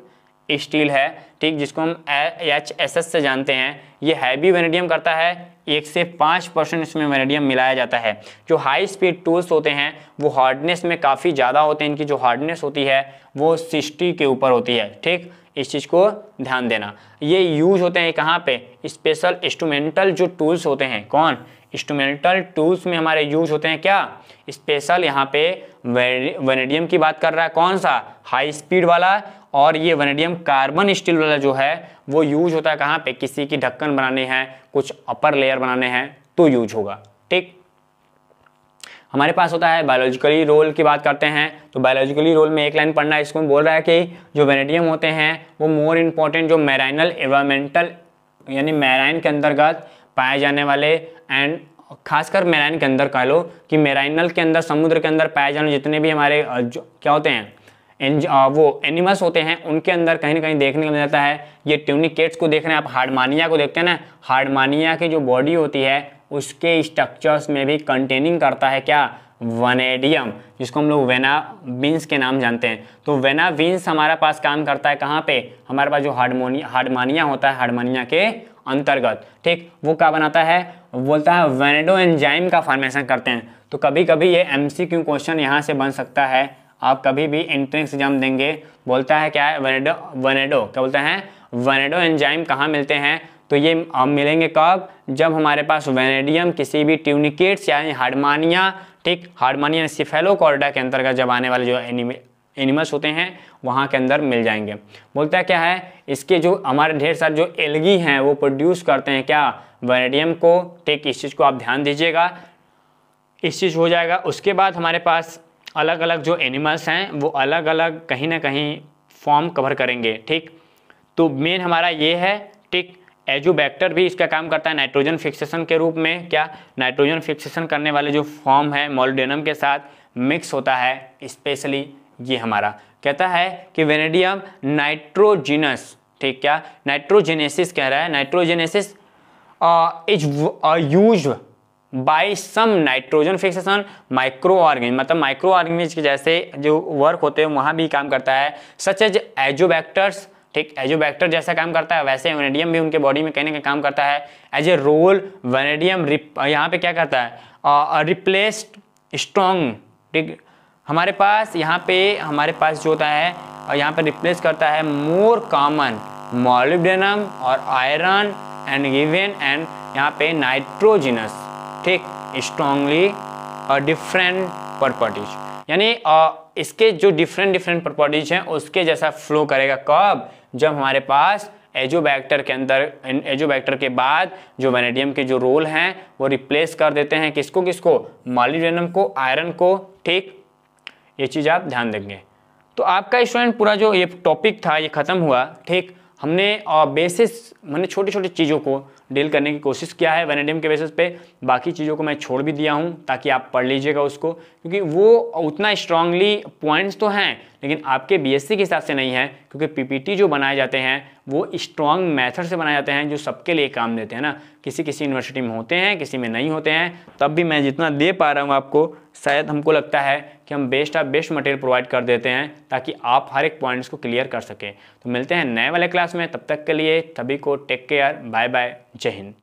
steel है ठीक जिसको हम एच एस एस से जानते हैं ये हैवी वेनेडियम करता है एक से पाँच परसेंट इसमें वेनेडियम मिलाया जाता है जो हाई स्पीड टूल्स होते हैं वो हार्डनेस में काफ़ी ज़्यादा होते हैं इनकी जो हार्डनेस होती है वो सिक्सटी के ऊपर होती है ठीक इस चीज़ को ध्यान देना ये यूज होते हैं कहाँ पे स्पेशल इंस्ट्रूमेंटल जो टूल्स होते हैं कौन इंस्ट्रूमेंटल टूल्स में हमारे यूज होते हैं क्या स्पेशल यहाँ पे वेनेडियम की बात कर रहा है कौन सा हाई स्पीड वाला और ये वनेडियम कार्बन स्टील वाला जो है वो यूज होता है कहाँ पे किसी की ढक्कन बनाने हैं कुछ अपर लेयर बनाने हैं तो यूज होगा ठीक हमारे पास होता है बायोलॉजिकली रोल की बात करते हैं तो बायोलॉजिकली रोल में एक लाइन पढ़ना है इसको बोल रहा है कि जो वेनेडियम होते हैं वो मोर इम्पॉर्टेंट जो मैराइनल एनवायरमेंटल यानी मैराइन के अंतर्गत पाए जाने वाले एंड खासकर मैराइन के अंदर कह लो कि मैराइनल के अंदर समुद्र के अंदर पाए जाने जितने भी हमारे जो क्या होते हैं वो एनिमल्स होते हैं उनके अंदर कहीं ना कहीं देखने को मिल जाता है ये ट्यूनिकेट्स को देख रहे हैं आप हार्डमानिया को देखते हैं ना हार्डमानिया की जो बॉडी होती है उसके स्ट्रक्चर्स में भी कंटेनिंग करता है क्या वनेडियम जिसको हम लोग वेना बीन्स के नाम जानते हैं तो वेना बीन्स हमारे पास काम करता है कहाँ पे हमारे पास जो हारमोनिया हार्डमानिया होता है हार्डमानिया के अंतर्गत ठीक वो क्या बनाता है बोलता है वेनेडो एंजाइम का फॉर्मेशन करते हैं तो कभी कभी ये एमसीक्यू क्वेश्चन यहाँ से बन सकता है आप कभी भी एंट्रेंस एग्जाम देंगे बोलता है क्या है वनेडो वनेडो क्या बोलते हैं वनेडो एंजाइम कहाँ मिलते हैं तो ये हम मिलेंगे कब जब हमारे पास वेनेडियम किसी भी ट्यूनिकेट्स यानी हारमानिया ठीक हारमानिया सिफेलो कॉर्डा के अंतर्गत जब आने वाले जो एनिमे एनिमल्स होते हैं वहाँ के अंदर मिल जाएंगे बोलता है क्या है इसके जो हमारे ढेर सारे जो एलगी हैं वो प्रोड्यूस करते हैं क्या वेनेडियम को ठीक इस चीज़ को आप ध्यान दीजिएगा इस चीज़ हो जाएगा उसके बाद हमारे पास अलग अलग जो एनिमल्स हैं वो अलग अलग कहीं ना कहीं फॉर्म कवर करेंगे ठीक तो मेन हमारा ये है ठीक एजुबैक्टर भी इसका काम करता है नाइट्रोजन फिक्सेशन के रूप में क्या नाइट्रोजन फिक्सेशन करने वाले जो फॉर्म है मोलडेनम के साथ मिक्स होता है स्पेशली ये हमारा कहता है कि वेनेडियम नाइट्रोजिनस ठीक क्या नाइट्रोजेनेसिस कह रहा है nitrogenase is use by some nitrogen fixation microorganism मतलब माइक्रो ऑर्गेनिज के जैसे जो वर्क होते हैं वहाँ भी काम करता है सच एज एजोबैक्टर्स ठीक एजोबैक्टर जैसा काम करता है वैसे वेनेडियम भी उनके बॉडी में कहने का काम करता है एज ए रोल वेनेडियम रिप यहाँ पे क्या करता है रिप्लेस्ड स्ट्रॉन्ग ठीक हमारे पास यहाँ पे हमारे पास जो होता है और यहाँ पे रिप्लेस करता है मोर कॉमन मॉलिब्डेनम और आयरन एंड गिवेन एंड यहाँ पे nitrogenous take strongly a different properties यानी इसके जो डिफरेंट डिफरेंट प्रॉपर्टीज हैं उसके जैसा फ्लो करेगा कब जब हमारे पास एजोबैक्टर के अंदर एजोबैक्टर के बाद जो वेनेडियम के जो रोल हैं वो रिप्लेस कर देते हैं किसको किसको मालिडेनम को आयरन को ठीक ये चीज़ आप ध्यान देंगे तो आपका स्टूडेंट पूरा जो ये टॉपिक था ये ख़त्म हुआ ठीक हमने बेसिस मैंने छोटी छोटी चीज़ों को डील करने की कोशिश किया है वेनेडियम के बेसिस पे बाकी चीज़ों को मैं छोड़ भी दिया हूँ ताकि आप पढ़ लीजिएगा उसको क्योंकि वो उतना स्ट्रांगली पॉइंट्स तो हैं लेकिन आपके बीएससी के हिसाब से नहीं है क्योंकि पीपीटी जो बनाए जाते हैं वो स्ट्रांग मेथड से बनाए जाते हैं जो सबके लिए काम देते हैं ना किसी किसी यूनिवर्सिटी में होते हैं किसी में नहीं होते हैं तब भी मैं जितना दे पा रहा हूँ आपको शायद हमको लगता है कि हम best of best material provide कर देते हैं ताकि आप हर एक पॉइंट्स को क्लियर कर सकें तो मिलते हैं नए वाले क्लास में तब तक के लिए सभी को टेक केयर बाय बाय जय हिंद